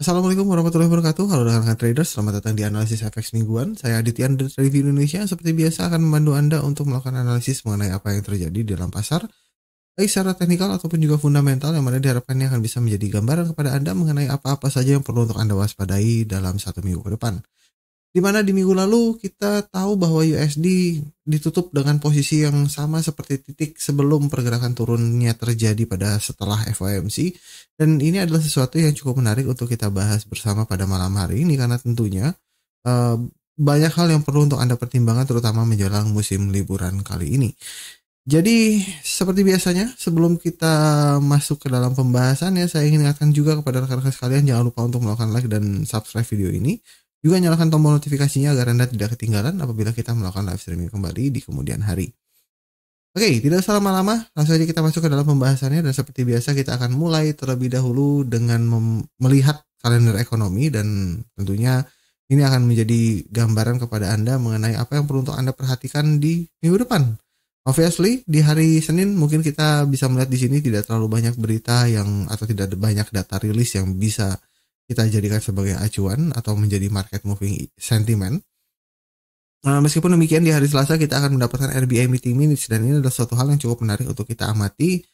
Assalamualaikum warahmatullahi wabarakatuh. Halo rekan-rekan traders, selamat datang di analisis FX mingguan. Saya Aditya dari Indonesia. Seperti biasa akan membantu Anda untuk melakukan analisis mengenai apa yang terjadi di dalam pasar, baik secara teknikal ataupun juga fundamental yang mana diharapkannya akan bisa menjadi gambaran kepada Anda mengenai apa-apa saja yang perlu untuk Anda waspadai dalam satu minggu ke depan di mana di minggu lalu kita tahu bahwa USD ditutup dengan posisi yang sama seperti titik sebelum pergerakan turunnya terjadi pada setelah FOMC. Dan ini adalah sesuatu yang cukup menarik untuk kita bahas bersama pada malam hari ini karena tentunya uh, banyak hal yang perlu untuk Anda pertimbangkan terutama menjelang musim liburan kali ini. Jadi seperti biasanya sebelum kita masuk ke dalam pembahasan ya saya ingin ingatkan juga kepada rekan-rekan sekalian jangan lupa untuk melakukan like dan subscribe video ini juga nyalakan tombol notifikasinya agar Anda tidak ketinggalan apabila kita melakukan live streaming kembali di kemudian hari. Oke, tidak usah lama-lama, langsung aja kita masuk ke dalam pembahasannya dan seperti biasa kita akan mulai terlebih dahulu dengan melihat kalender ekonomi dan tentunya ini akan menjadi gambaran kepada Anda mengenai apa yang perlu untuk Anda perhatikan di minggu depan. Obviously, di hari Senin mungkin kita bisa melihat di sini tidak terlalu banyak berita yang atau tidak ada banyak data rilis yang bisa kita jadikan sebagai acuan atau menjadi market moving sentiment. Nah, meskipun demikian di hari Selasa kita akan mendapatkan RBI meeting minutes dan ini adalah suatu hal yang cukup menarik untuk kita amati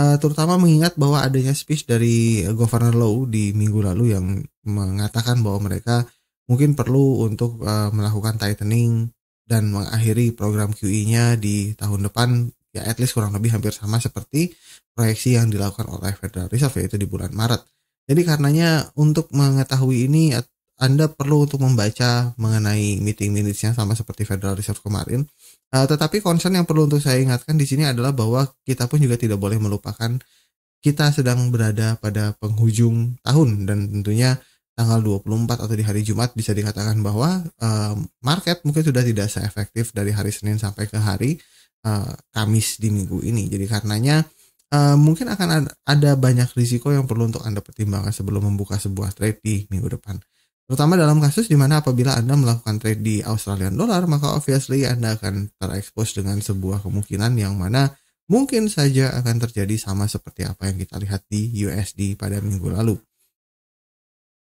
uh, terutama mengingat bahwa adanya speech dari Governor Low di minggu lalu yang mengatakan bahwa mereka mungkin perlu untuk uh, melakukan tightening dan mengakhiri program QE-nya di tahun depan ya at least kurang lebih hampir sama seperti proyeksi yang dilakukan oleh Federal Reserve yaitu di bulan Maret. Jadi karenanya untuk mengetahui ini Anda perlu untuk membaca mengenai meeting minutesnya sama seperti Federal Reserve kemarin. Uh, tetapi concern yang perlu untuk saya ingatkan di sini adalah bahwa kita pun juga tidak boleh melupakan kita sedang berada pada penghujung tahun dan tentunya tanggal 24 atau di hari Jumat bisa dikatakan bahwa uh, market mungkin sudah tidak seefektif dari hari Senin sampai ke hari uh, Kamis di minggu ini. Jadi karenanya uh, mungkin akan ada, ada banyak risiko yang perlu untuk Anda pertimbangkan sebelum membuka sebuah trade di minggu depan. Terutama dalam kasus di mana apabila Anda melakukan trade di Australian Dollar, maka obviously Anda akan terekspos dengan sebuah kemungkinan yang mana mungkin saja akan terjadi sama seperti apa yang kita lihat di USD pada minggu lalu.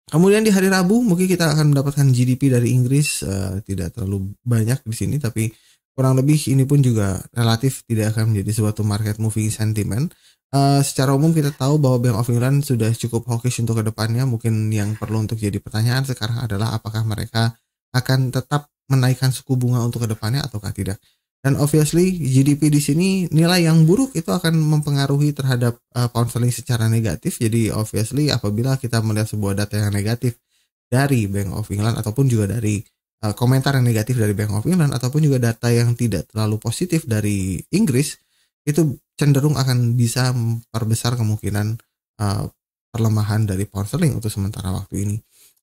Kemudian di hari Rabu mungkin kita akan mendapatkan GDP dari Inggris uh, tidak terlalu banyak di sini tapi kurang lebih ini pun juga relatif tidak akan menjadi suatu market moving sentiment. Uh, secara umum kita tahu bahwa Bank of England sudah cukup hawkish untuk kedepannya. Mungkin yang perlu untuk jadi pertanyaan sekarang adalah apakah mereka akan tetap menaikkan suku bunga untuk kedepannya ataukah tidak. Dan obviously GDP di sini nilai yang buruk itu akan mempengaruhi terhadap uh, eh, pound sterling secara negatif. Jadi obviously apabila kita melihat sebuah data yang negatif dari Bank of England ataupun juga dari Eh, komentar yang negatif dari Bank of England ataupun juga data yang tidak terlalu positif dari Inggris itu cenderung akan bisa memperbesar kemungkinan uh, perlemahan dari pound sterling untuk sementara waktu ini.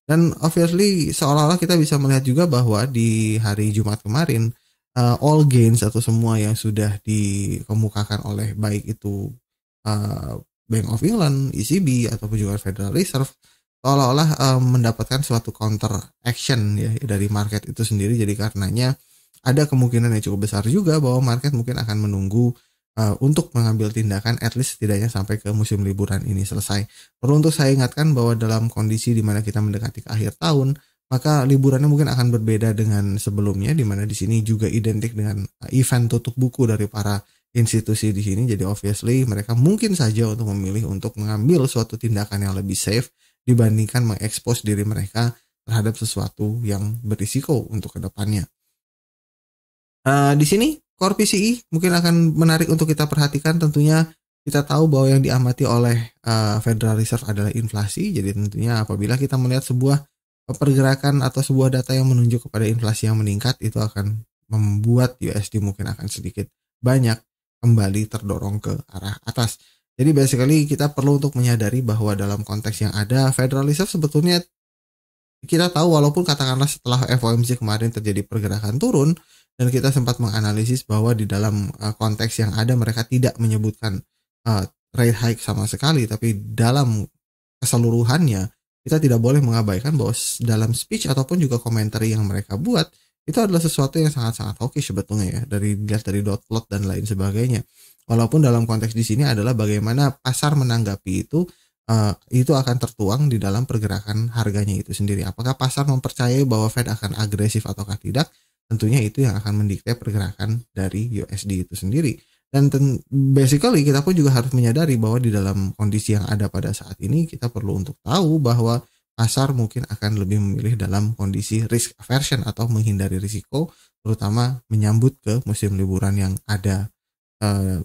Dan obviously seolah-olah kita bisa melihat juga bahwa di hari Jumat kemarin uh, all gains atau semua yang sudah dikemukakan oleh baik itu uh, Bank of England, ECB ataupun juga Federal Reserve seolah-olah uh, mendapatkan suatu counter action ya dari market itu sendiri jadi karenanya ada kemungkinan yang cukup besar juga bahwa market mungkin akan menunggu uh, untuk mengambil tindakan at least setidaknya sampai ke musim liburan ini selesai. Perlu untuk saya ingatkan bahwa dalam kondisi di mana kita mendekati ke akhir tahun, maka liburannya mungkin akan berbeda dengan sebelumnya di mana di sini juga identik dengan eh, event tutup buku dari para institusi di sini. Jadi obviously mereka mungkin saja untuk memilih untuk mengambil suatu tindakan yang lebih safe dibandingkan mengekspos diri mereka terhadap sesuatu yang berisiko untuk kedepannya. Uh, di sini core PCI mungkin akan menarik untuk kita perhatikan tentunya kita tahu bahwa yang diamati oleh uh, Federal Reserve adalah inflasi jadi tentunya apabila kita melihat sebuah pergerakan atau sebuah data yang menunjuk kepada inflasi yang meningkat itu akan membuat USD mungkin akan sedikit banyak kembali terdorong ke arah atas. Jadi basically kita perlu untuk menyadari bahwa dalam konteks yang ada, Federal Reserve sebetulnya kita tahu walaupun katakanlah setelah FOMC kemarin terjadi pergerakan turun dan kita sempat menganalisis bahwa di dalam eh, konteks yang ada mereka tidak menyebutkan uh, rate hike sama sekali, tapi dalam keseluruhannya kita tidak boleh mengabaikan bahwa dalam speech ataupun juga komentar yang mereka buat itu adalah sesuatu yang sangat-sangat oke sebetulnya ya dari dilihat dari dot plot dan lain sebagainya. Walaupun dalam konteks di sini adalah bagaimana pasar menanggapi itu uh, itu akan tertuang di dalam pergerakan harganya itu sendiri. Apakah pasar mempercayai bahwa Fed akan agresif ataukah tidak? Tentunya itu yang akan mendikte pergerakan dari USD itu sendiri. Dan basically kita pun juga harus menyadari bahwa di dalam kondisi yang ada pada saat ini kita perlu untuk tahu bahwa pasar mungkin akan lebih memilih dalam kondisi risk aversion atau menghindari risiko terutama menyambut ke musim liburan yang ada eh,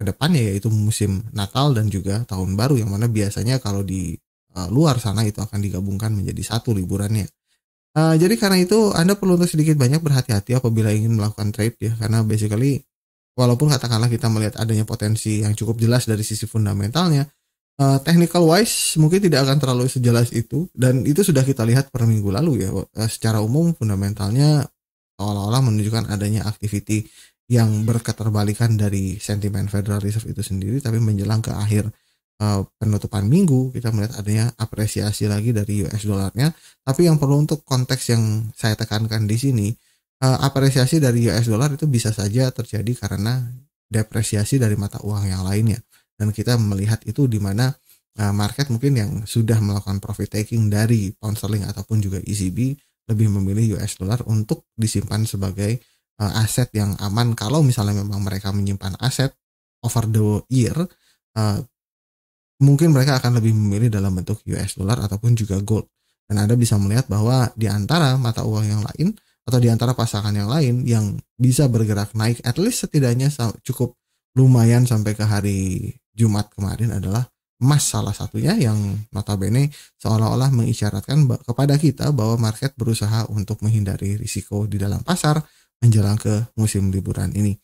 kedepannya yaitu musim Natal dan juga tahun baru yang mana biasanya kalau di uh, luar sana itu akan digabungkan menjadi satu liburannya. Uh, jadi karena itu Anda perlu untuk sedikit banyak berhati-hati apabila ingin melakukan trade ya karena basically walaupun katakanlah kita melihat adanya potensi yang cukup jelas dari sisi fundamentalnya uh, technical wise mungkin tidak akan terlalu sejelas itu dan itu sudah kita lihat per minggu lalu ya uh, secara umum fundamentalnya seolah-olah menunjukkan adanya activity yang berketerbalikan dari sentimen Federal Reserve itu sendiri tapi menjelang ke akhir uh, penutupan minggu kita melihat adanya apresiasi lagi dari US dollarnya tapi yang perlu untuk konteks yang saya tekankan di sini uh, apresiasi dari US dollar itu bisa saja terjadi karena depresiasi dari mata uang yang lainnya dan kita melihat itu di mana eh, market mungkin yang sudah melakukan profit taking dari pound sterling ataupun juga ECB lebih memilih US dollar untuk disimpan sebagai uh, aset yang aman kalau misalnya memang mereka menyimpan aset over the year uh, mungkin mereka akan lebih memilih dalam bentuk US dollar ataupun juga gold dan Anda bisa melihat bahwa di antara mata uang yang lain atau di antara pasangan yang lain yang bisa bergerak naik at least setidaknya cukup lumayan sampai ke hari Jumat kemarin adalah emas salah satunya yang notabene seolah-olah mengisyaratkan kepada kita bahwa market berusaha untuk menghindari risiko di dalam pasar menjelang ke musim liburan ini.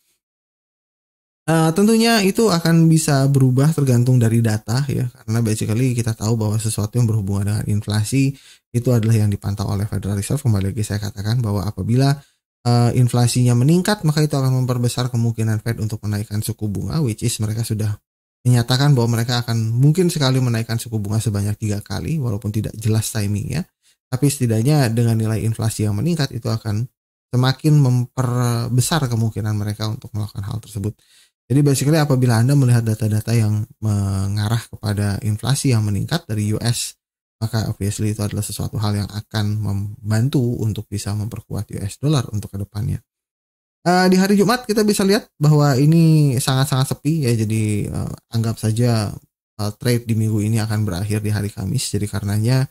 Uh, tentunya itu akan bisa berubah tergantung dari data ya karena basically kita tahu bahwa sesuatu yang berhubungan dengan inflasi itu adalah yang dipantau oleh Federal Reserve kembali lagi saya katakan bahwa apabila uh, inflasinya meningkat maka itu akan memperbesar kemungkinan Fed untuk menaikkan suku bunga which is mereka sudah menyatakan bahwa mereka akan mungkin sekali menaikkan suku bunga sebanyak tiga kali walaupun tidak jelas timingnya tapi setidaknya dengan nilai inflasi yang meningkat itu akan semakin memperbesar kemungkinan mereka untuk melakukan hal tersebut. Jadi basically apabila Anda melihat data-data yang mengarah kepada inflasi yang meningkat dari US, maka obviously itu adalah sesuatu hal yang akan membantu untuk bisa memperkuat US dollar untuk kedepannya. Uh, di hari Jumat kita bisa lihat bahwa ini sangat-sangat sepi ya, jadi uh, anggap saja uh, trade di minggu ini akan berakhir di hari Kamis. Jadi karenanya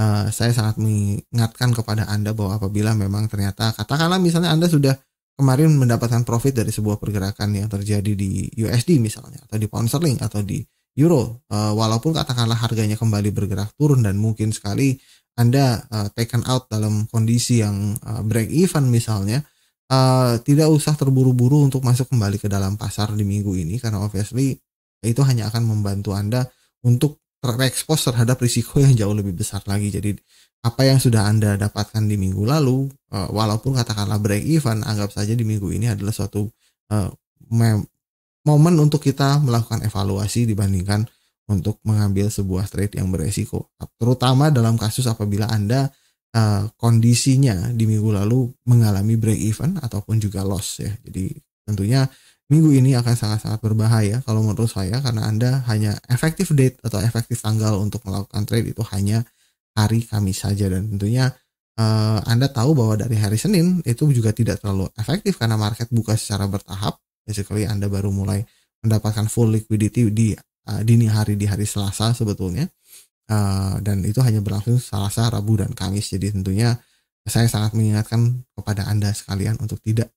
uh, saya sangat mengingatkan kepada Anda bahwa apabila memang ternyata katakanlah misalnya Anda sudah kemarin mendapatkan profit dari sebuah pergerakan yang terjadi di USD misalnya atau di pound sterling atau di euro uh, walaupun katakanlah harganya kembali bergerak turun dan mungkin sekali Anda uh, taken out dalam kondisi yang uh, break even misalnya uh, tidak usah terburu-buru untuk masuk kembali ke dalam pasar di minggu ini karena obviously itu hanya akan membantu Anda untuk terekspos terhadap risiko yang jauh lebih besar lagi. Jadi apa yang sudah Anda dapatkan di minggu lalu, eh, walaupun katakanlah break even, anggap saja di minggu ini adalah suatu eh, momen untuk kita melakukan evaluasi dibandingkan untuk mengambil sebuah trade yang beresiko. Terutama dalam kasus apabila Anda eh, kondisinya di minggu lalu mengalami break even ataupun juga loss ya. Jadi tentunya minggu ini akan sangat-sangat berbahaya kalau menurut saya karena Anda hanya efektif date atau efektif tanggal untuk melakukan trade itu hanya hari Kamis saja dan tentunya uh, Anda tahu bahwa dari hari Senin itu juga tidak terlalu efektif karena market buka secara bertahap basically Anda baru mulai mendapatkan full liquidity di uh, dini hari di hari Selasa sebetulnya uh, dan itu hanya berlangsung Selasa, Rabu dan Kamis jadi tentunya saya sangat mengingatkan kepada Anda sekalian untuk tidak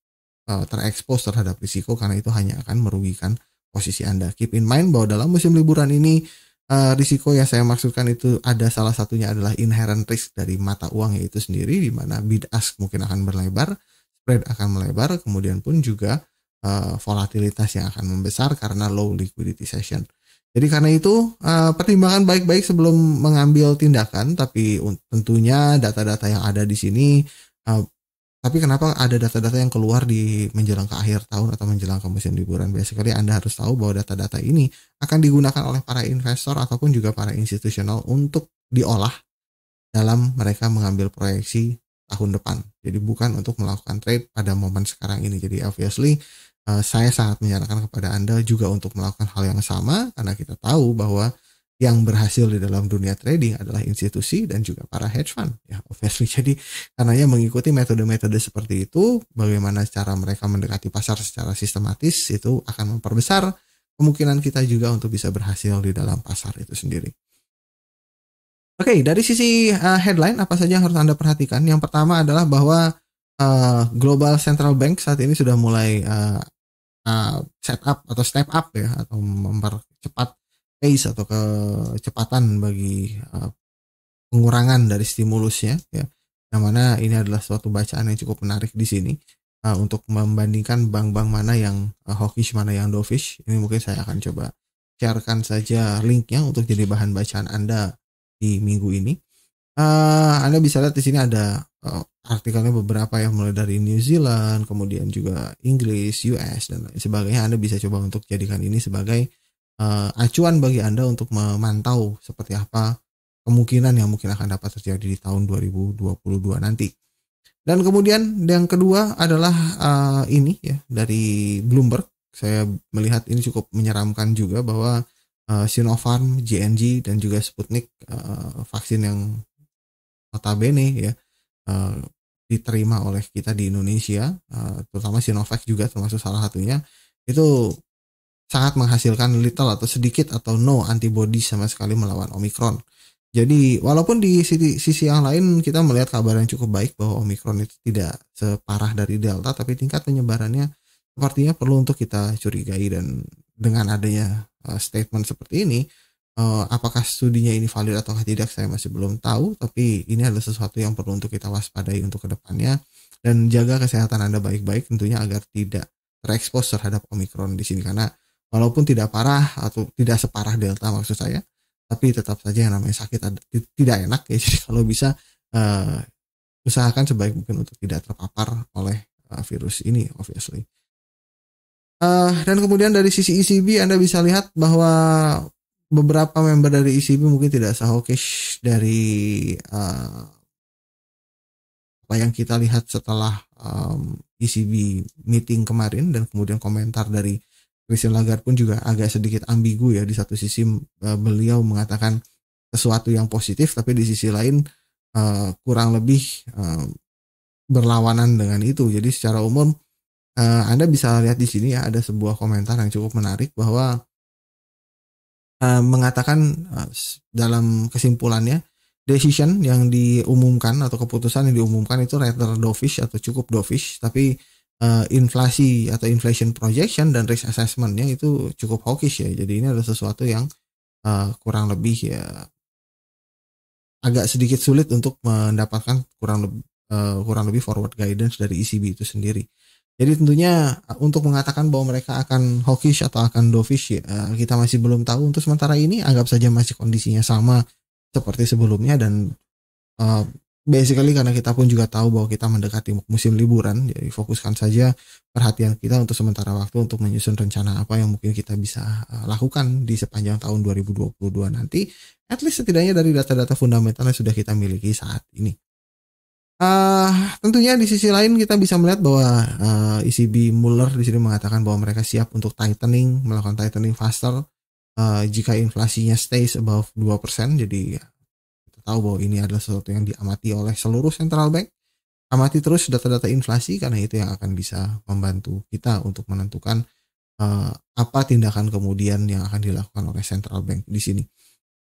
uh, terekspos terhadap risiko karena itu hanya akan merugikan posisi Anda. Keep in mind bahwa dalam musim liburan ini eh, risiko yang saya maksudkan itu ada salah satunya adalah inherent risk dari mata uang yaitu sendiri di mana bid ask mungkin akan berlebar, spread akan melebar, kemudian pun juga eh, volatilitas yang akan membesar karena low liquidity session. Jadi karena itu pertimbangan baik-baik sebelum mengambil tindakan, tapi tentunya data-data yang ada di sini tapi kenapa ada data-data yang keluar di menjelang ke akhir tahun atau menjelang ke musim liburan? Basically Anda harus tahu bahwa data-data ini akan digunakan oleh para investor ataupun juga para institusional untuk diolah dalam mereka mengambil proyeksi tahun depan. Jadi bukan untuk melakukan trade pada momen sekarang ini. Jadi obviously eh, saya sangat menyarankan kepada Anda juga untuk melakukan hal yang sama karena kita tahu bahwa yang berhasil di dalam dunia trading adalah institusi dan juga para hedge fund ya obviously jadi karenanya mengikuti metode-metode seperti itu bagaimana cara mereka mendekati pasar secara sistematis itu akan memperbesar kemungkinan kita juga untuk bisa berhasil di dalam pasar itu sendiri Oke, okay, dari sisi uh, headline apa saja yang harus Anda perhatikan? Yang pertama adalah bahwa uh, global central bank saat ini sudah mulai uh, uh, set up atau step up ya atau mempercepat pace atau kecepatan bagi eh, pengurangan dari stimulusnya ya yang mana ini adalah suatu bacaan yang cukup menarik di sini eh, untuk membandingkan bank-bank mana yang eh, hawkish mana yang dovish ini mungkin saya akan coba sharekan saja linknya untuk jadi bahan bacaan anda di minggu ini uh, anda bisa lihat di sini ada uh, artikelnya beberapa yang mulai dari New Zealand kemudian juga Inggris US dan lain sebagainya anda bisa coba untuk jadikan ini sebagai uh, acuan bagi Anda untuk memantau seperti apa kemungkinan yang mungkin akan dapat terjadi di tahun 2022 nanti. Dan kemudian yang kedua adalah uh, ini ya dari Bloomberg. Saya melihat ini cukup menyeramkan juga bahwa uh, Sinopharm, JNG dan juga Sputnik uh, vaksin yang notabene ya uh, diterima oleh kita di Indonesia, uh, terutama Sinovac juga termasuk salah satunya itu sangat menghasilkan little atau sedikit atau no antibody sama sekali melawan Omicron. Jadi walaupun di sisi, sisi yang lain kita melihat kabar yang cukup baik bahwa Omicron itu tidak separah dari Delta tapi tingkat penyebarannya sepertinya perlu untuk kita curigai dan dengan adanya uh, statement seperti ini uh, apakah studinya ini valid atau tidak saya masih belum tahu tapi ini adalah sesuatu yang perlu untuk kita waspadai untuk kedepannya dan jaga kesehatan Anda baik-baik tentunya agar tidak terekspos terhadap Omicron di sini karena walaupun tidak parah atau tidak separah delta maksud saya tapi tetap saja yang namanya sakit tidak enak ya jadi kalau bisa uh, usahakan sebaik mungkin untuk tidak terpapar oleh uh, virus ini obviously uh, dan kemudian dari sisi ECB Anda bisa lihat bahwa beberapa member dari ECB mungkin tidak sahokish dari uh, apa yang kita lihat setelah um, ECB meeting kemarin dan kemudian komentar dari Christian Lagarde pun juga agak sedikit ambigu ya di satu sisi uh, beliau mengatakan sesuatu yang positif tapi di sisi lain uh, kurang lebih uh, berlawanan dengan itu. Jadi secara umum uh, Anda bisa lihat di sini ya ada sebuah komentar yang cukup menarik bahwa uh, mengatakan uh, dalam kesimpulannya decision yang diumumkan atau keputusan yang diumumkan itu rather dovish atau cukup dovish tapi uh, inflasi atau inflation projection dan risk assessmentnya itu cukup hawkish ya. Jadi ini adalah sesuatu yang uh, kurang lebih ya agak sedikit sulit untuk mendapatkan kurang lebih eh, uh, kurang lebih forward guidance dari ECB itu sendiri. Jadi tentunya untuk mengatakan bahwa mereka akan hawkish atau akan dovish ya, kita masih belum tahu. Untuk sementara ini anggap saja masih kondisinya sama seperti sebelumnya dan uh, basically karena kita pun juga tahu bahwa kita mendekati musim liburan jadi fokuskan saja perhatian kita untuk sementara waktu untuk menyusun rencana apa yang mungkin kita bisa eh, lakukan di sepanjang tahun 2022 nanti at least setidaknya dari data-data fundamental yang sudah kita miliki saat ini Uh, tentunya di sisi lain kita bisa melihat bahwa uh, eh, ECB Muller di sini mengatakan bahwa mereka siap untuk tightening, melakukan tightening faster uh, jika inflasinya stays above 2%. Jadi tahu bahwa ini adalah sesuatu yang diamati oleh seluruh central bank. Amati terus data-data inflasi karena itu yang akan bisa membantu kita untuk menentukan uh, apa tindakan kemudian yang akan dilakukan oleh central bank di sini.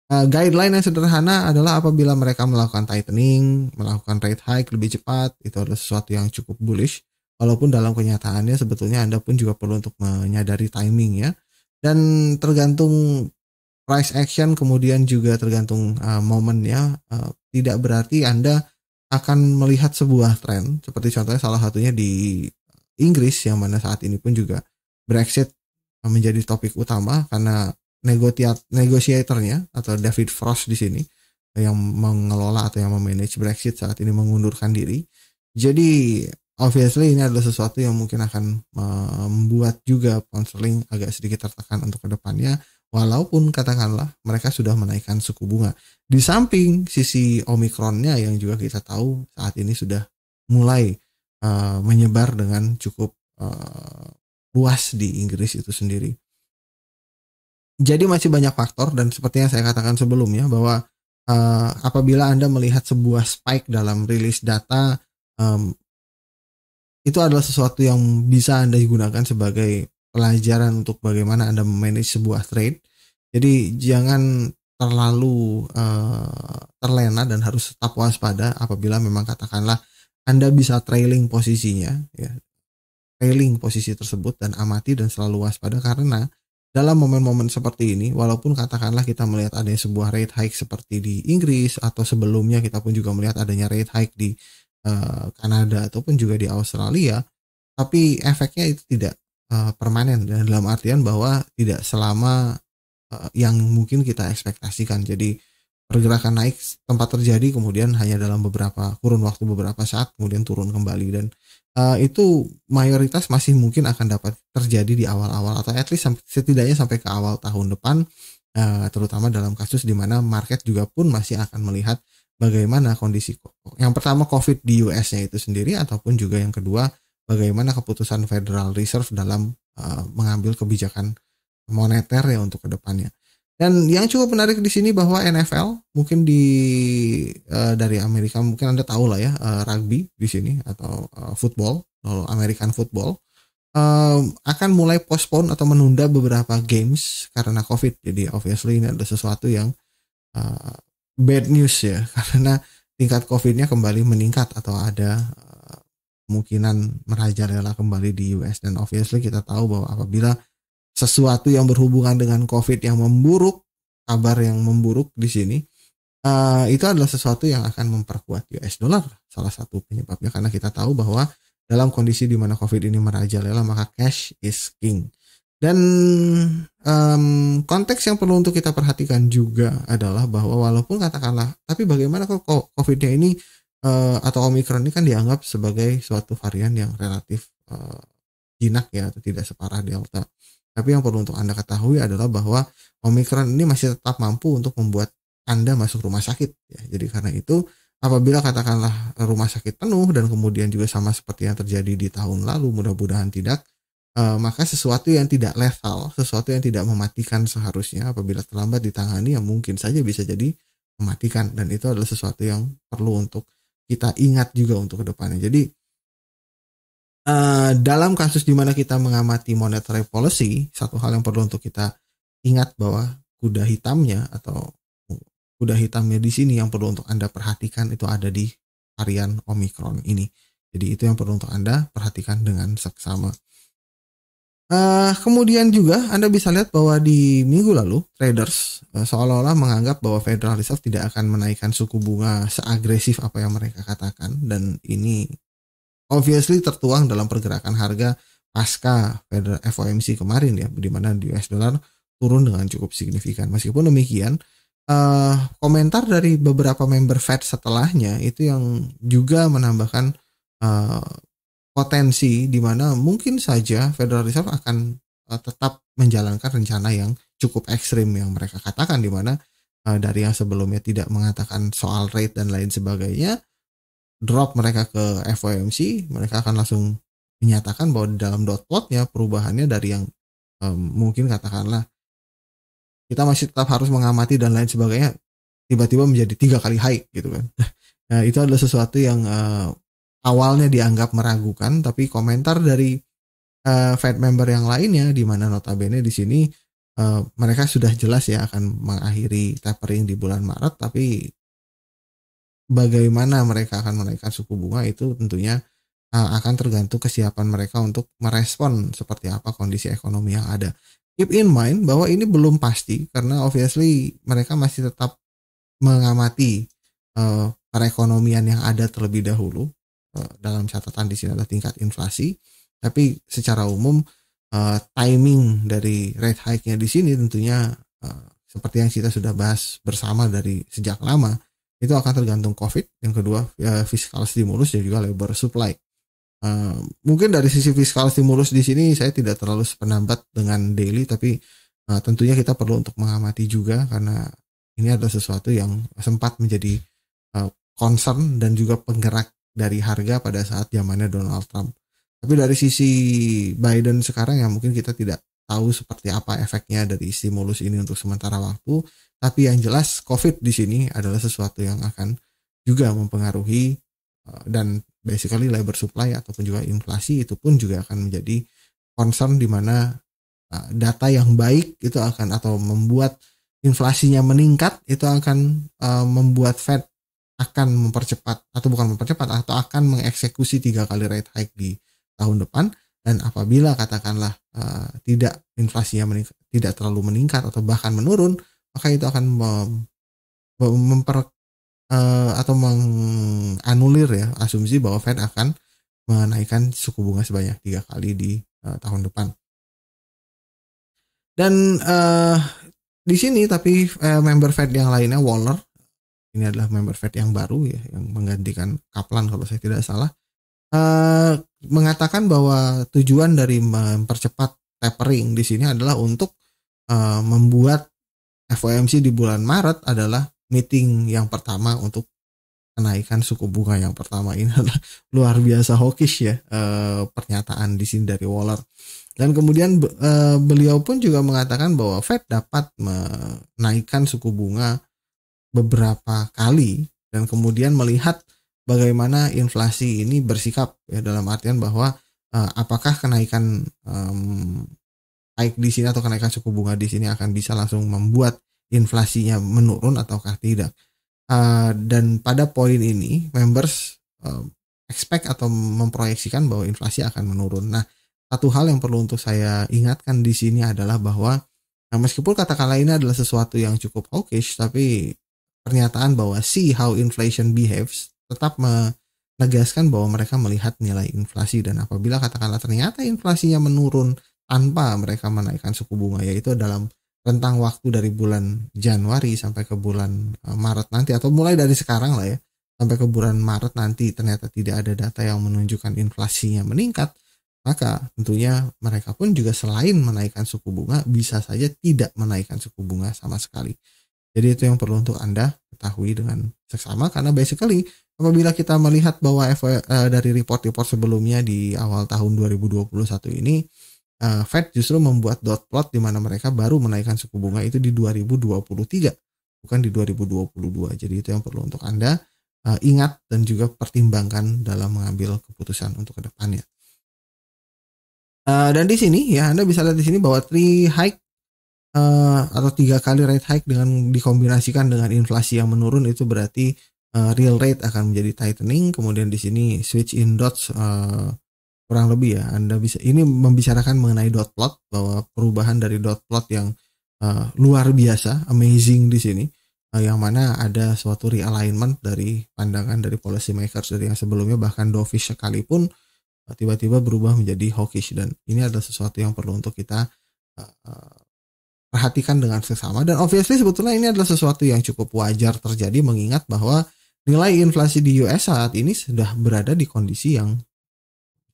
Uh, guideline yang sederhana adalah apabila mereka melakukan tightening, melakukan rate hike lebih cepat, itu adalah sesuatu yang cukup bullish. Walaupun dalam kenyataannya sebetulnya Anda pun juga perlu untuk menyadari timing ya. Dan tergantung price action kemudian juga tergantung uh, momennya Uh, tidak berarti Anda akan melihat sebuah tren seperti contohnya salah satunya di Inggris yang mana saat ini pun juga Brexit menjadi topik utama karena negosiatornya atau David Frost di sini yang mengelola atau yang memanage Brexit saat ini mengundurkan diri. Jadi obviously ini adalah sesuatu yang mungkin akan eh, membuat juga ponseling agak sedikit tertekan untuk kedepannya walaupun katakanlah mereka sudah menaikkan suku bunga. Di samping sisi omikronnya yang juga kita tahu saat ini sudah mulai uh, menyebar dengan cukup uh, luas di Inggris itu sendiri. Jadi masih banyak faktor dan seperti yang saya katakan sebelumnya bahwa uh, apabila Anda melihat sebuah spike dalam rilis data um, itu adalah sesuatu yang bisa Anda gunakan sebagai pelajaran untuk bagaimana Anda memanage sebuah trade. Jadi jangan terlalu uh, terlena dan harus tetap waspada apabila memang katakanlah Anda bisa trailing posisinya ya. Trailing posisi tersebut dan amati dan selalu waspada karena dalam momen-momen seperti ini, walaupun katakanlah kita melihat adanya sebuah rate hike seperti di Inggris atau sebelumnya kita pun juga melihat adanya rate hike di eh, Kanada ataupun juga di Australia, tapi efeknya itu tidak uh, permanen dan dalam artian bahwa tidak selama uh, yang mungkin kita ekspektasikan. Jadi pergerakan naik tempat terjadi kemudian hanya dalam beberapa kurun waktu beberapa saat kemudian turun kembali dan uh, itu mayoritas masih mungkin akan dapat terjadi di awal-awal atau at least setidaknya sampai ke awal tahun depan uh, terutama dalam kasus di mana market juga pun masih akan melihat bagaimana kondisi yang pertama COVID di US-nya itu sendiri ataupun juga yang kedua bagaimana keputusan Federal Reserve dalam uh, mengambil kebijakan moneter ya untuk kedepannya. Dan yang cukup menarik di sini bahwa NFL mungkin di uh, dari Amerika mungkin anda tahu lah ya uh, rugby di sini atau uh, football, lalu American football uh, akan mulai postpone atau menunda beberapa games karena COVID. Jadi obviously ini ada sesuatu yang uh, bad news ya karena tingkat COVID-nya kembali meningkat atau ada kemungkinan merajalela kembali di US dan obviously kita tahu bahwa apabila sesuatu yang berhubungan dengan COVID yang memburuk kabar yang memburuk di sini uh, itu adalah sesuatu yang akan memperkuat US dollar salah satu penyebabnya karena kita tahu bahwa dalam kondisi di mana COVID ini merajalela maka cash is king dan um, konteks yang perlu untuk kita perhatikan juga adalah bahwa walaupun katakanlah tapi bagaimana kok COVID-nya ini uh, atau omikron ini kan dianggap sebagai suatu varian yang relatif uh, jinak ya atau tidak separah Delta. Tapi yang perlu untuk Anda ketahui adalah bahwa omikron ini masih tetap mampu untuk membuat Anda masuk rumah sakit ya. Jadi karena itu apabila katakanlah rumah sakit penuh dan kemudian juga sama seperti yang terjadi di tahun lalu mudah-mudahan tidak E, maka sesuatu yang tidak lethal, sesuatu yang tidak mematikan seharusnya apabila terlambat ditangani ya mungkin saja bisa jadi mematikan dan itu adalah sesuatu yang perlu untuk kita ingat juga untuk kedepannya. Jadi uh, dalam kasus di mana kita mengamati monetary policy, satu hal yang perlu untuk kita ingat bahwa kuda hitamnya atau kuda hitamnya di sini yang perlu untuk Anda perhatikan itu ada di varian omikron ini. Jadi itu yang perlu untuk Anda perhatikan dengan seksama. Uh, kemudian juga Anda bisa lihat bahwa di minggu lalu traders uh, seolah-olah menganggap bahwa Federal Reserve tidak akan menaikkan suku bunga seagresif apa yang mereka katakan dan ini obviously tertuang dalam pergerakan harga pasca Federal FOMC kemarin ya di mana US dollar turun dengan cukup signifikan. Meskipun demikian, uh, komentar dari beberapa member Fed setelahnya itu yang juga menambahkan potensi di mana mungkin saja Federal Reserve akan uh, tetap menjalankan rencana yang cukup ekstrim yang mereka katakan di mana uh, dari yang sebelumnya tidak mengatakan soal rate dan lain sebagainya drop mereka ke FOMC mereka akan langsung menyatakan bahwa dalam dot plotnya perubahannya dari yang um, mungkin katakanlah kita masih tetap harus mengamati dan lain sebagainya tiba-tiba menjadi tiga kali high gitu kan nah, itu adalah sesuatu yang uh, awalnya dianggap meragukan, tapi komentar dari uh, eh, Fed member yang lainnya, di mana notabene di sini uh, mereka sudah jelas ya akan mengakhiri tapering di bulan Maret, tapi bagaimana mereka akan menaikkan suku bunga itu tentunya uh, akan tergantung kesiapan mereka untuk merespon seperti apa kondisi ekonomi yang ada. Keep in mind bahwa ini belum pasti karena obviously mereka masih tetap mengamati uh, perekonomian yang ada terlebih dahulu Eh, dalam catatan di sini adalah tingkat inflasi tapi secara umum uh, timing dari rate hike-nya di sini tentunya uh, seperti yang kita sudah bahas bersama dari sejak lama itu akan tergantung covid yang kedua ya, fiskal stimulus dan juga labor supply uh, mungkin dari sisi fiskal stimulus di sini saya tidak terlalu sependapat dengan daily tapi uh, tentunya kita perlu untuk mengamati juga karena ini adalah sesuatu yang sempat menjadi uh, concern dan juga penggerak dari harga pada saat zamannya Donald Trump. Tapi dari sisi Biden sekarang ya mungkin kita tidak tahu seperti apa efeknya dari stimulus ini untuk sementara waktu. Tapi yang jelas COVID di sini adalah sesuatu yang akan juga mempengaruhi eh, dan basically labor supply ataupun juga inflasi itu pun juga akan menjadi concern di mana eh, data yang baik itu akan atau membuat inflasinya meningkat itu akan eh, membuat Fed akan mempercepat atau bukan mempercepat atau akan mengeksekusi tiga kali rate hike di tahun depan dan apabila katakanlah uh, tidak inflasinya tidak terlalu meningkat atau bahkan menurun maka itu akan mem, memper uh, atau menganulir ya asumsi bahwa Fed akan menaikkan suku bunga sebanyak tiga kali di uh, tahun depan dan uh, di sini tapi uh, member Fed yang lainnya Waller ini adalah member Fed yang baru ya yang menggantikan Kaplan kalau saya tidak salah uh, mengatakan bahwa tujuan dari mempercepat tapering di sini adalah untuk uh, membuat FOMC di bulan Maret adalah meeting yang pertama untuk kenaikan suku bunga yang pertama ini adalah luar biasa hawkish ya uh, pernyataan di sini dari Waller. Dan kemudian uh, beliau pun juga mengatakan bahwa Fed dapat menaikkan suku bunga beberapa kali dan kemudian melihat bagaimana inflasi ini bersikap ya dalam artian bahwa uh, apakah kenaikan um, naik di sini atau kenaikan suku bunga di sini akan bisa langsung membuat inflasinya menurun ataukah tidak. Uh, dan pada poin ini members uh, expect atau memproyeksikan bahwa inflasi akan menurun. Nah, satu hal yang perlu untuk saya ingatkan di sini adalah bahwa nah, meskipun katakanlah ini adalah sesuatu yang cukup hawkish, tapi pernyataan bahwa see how inflation behaves tetap menegaskan bahwa mereka melihat nilai inflasi dan apabila katakanlah ternyata inflasinya menurun tanpa mereka menaikkan suku bunga yaitu dalam rentang waktu dari bulan Januari sampai ke bulan eh, Maret nanti atau mulai dari sekarang lah ya sampai ke bulan Maret nanti ternyata tidak ada data yang menunjukkan inflasinya meningkat maka tentunya mereka pun juga selain menaikkan suku bunga bisa saja tidak menaikkan suku bunga sama sekali. Jadi itu yang perlu untuk Anda ketahui dengan seksama karena basically apabila kita melihat bahwa uh, dari report-report sebelumnya di awal tahun 2021 ini uh, Fed justru membuat dot plot di mana mereka baru menaikkan suku bunga itu di 2023 bukan di 2022. Jadi itu yang perlu untuk Anda uh, ingat dan juga pertimbangkan dalam mengambil keputusan untuk kedepannya. Uh, dan di sini ya Anda bisa lihat di sini bahwa three hike uh, atau tiga kali rate hike dengan dikombinasikan dengan inflasi yang menurun itu berarti uh, real rate akan menjadi tightening kemudian di sini switch in dots uh, kurang lebih ya Anda bisa ini membicarakan mengenai dot plot bahwa perubahan dari dot plot yang uh, luar biasa amazing di sini uh, yang mana ada suatu realignment dari pandangan dari policy makers dari yang sebelumnya bahkan dovish sekalipun tiba-tiba berubah menjadi hawkish dan ini adalah sesuatu yang perlu untuk kita uh, perhatikan dengan sesama dan obviously sebetulnya ini adalah sesuatu yang cukup wajar terjadi mengingat bahwa nilai inflasi di US saat ini sudah berada di kondisi yang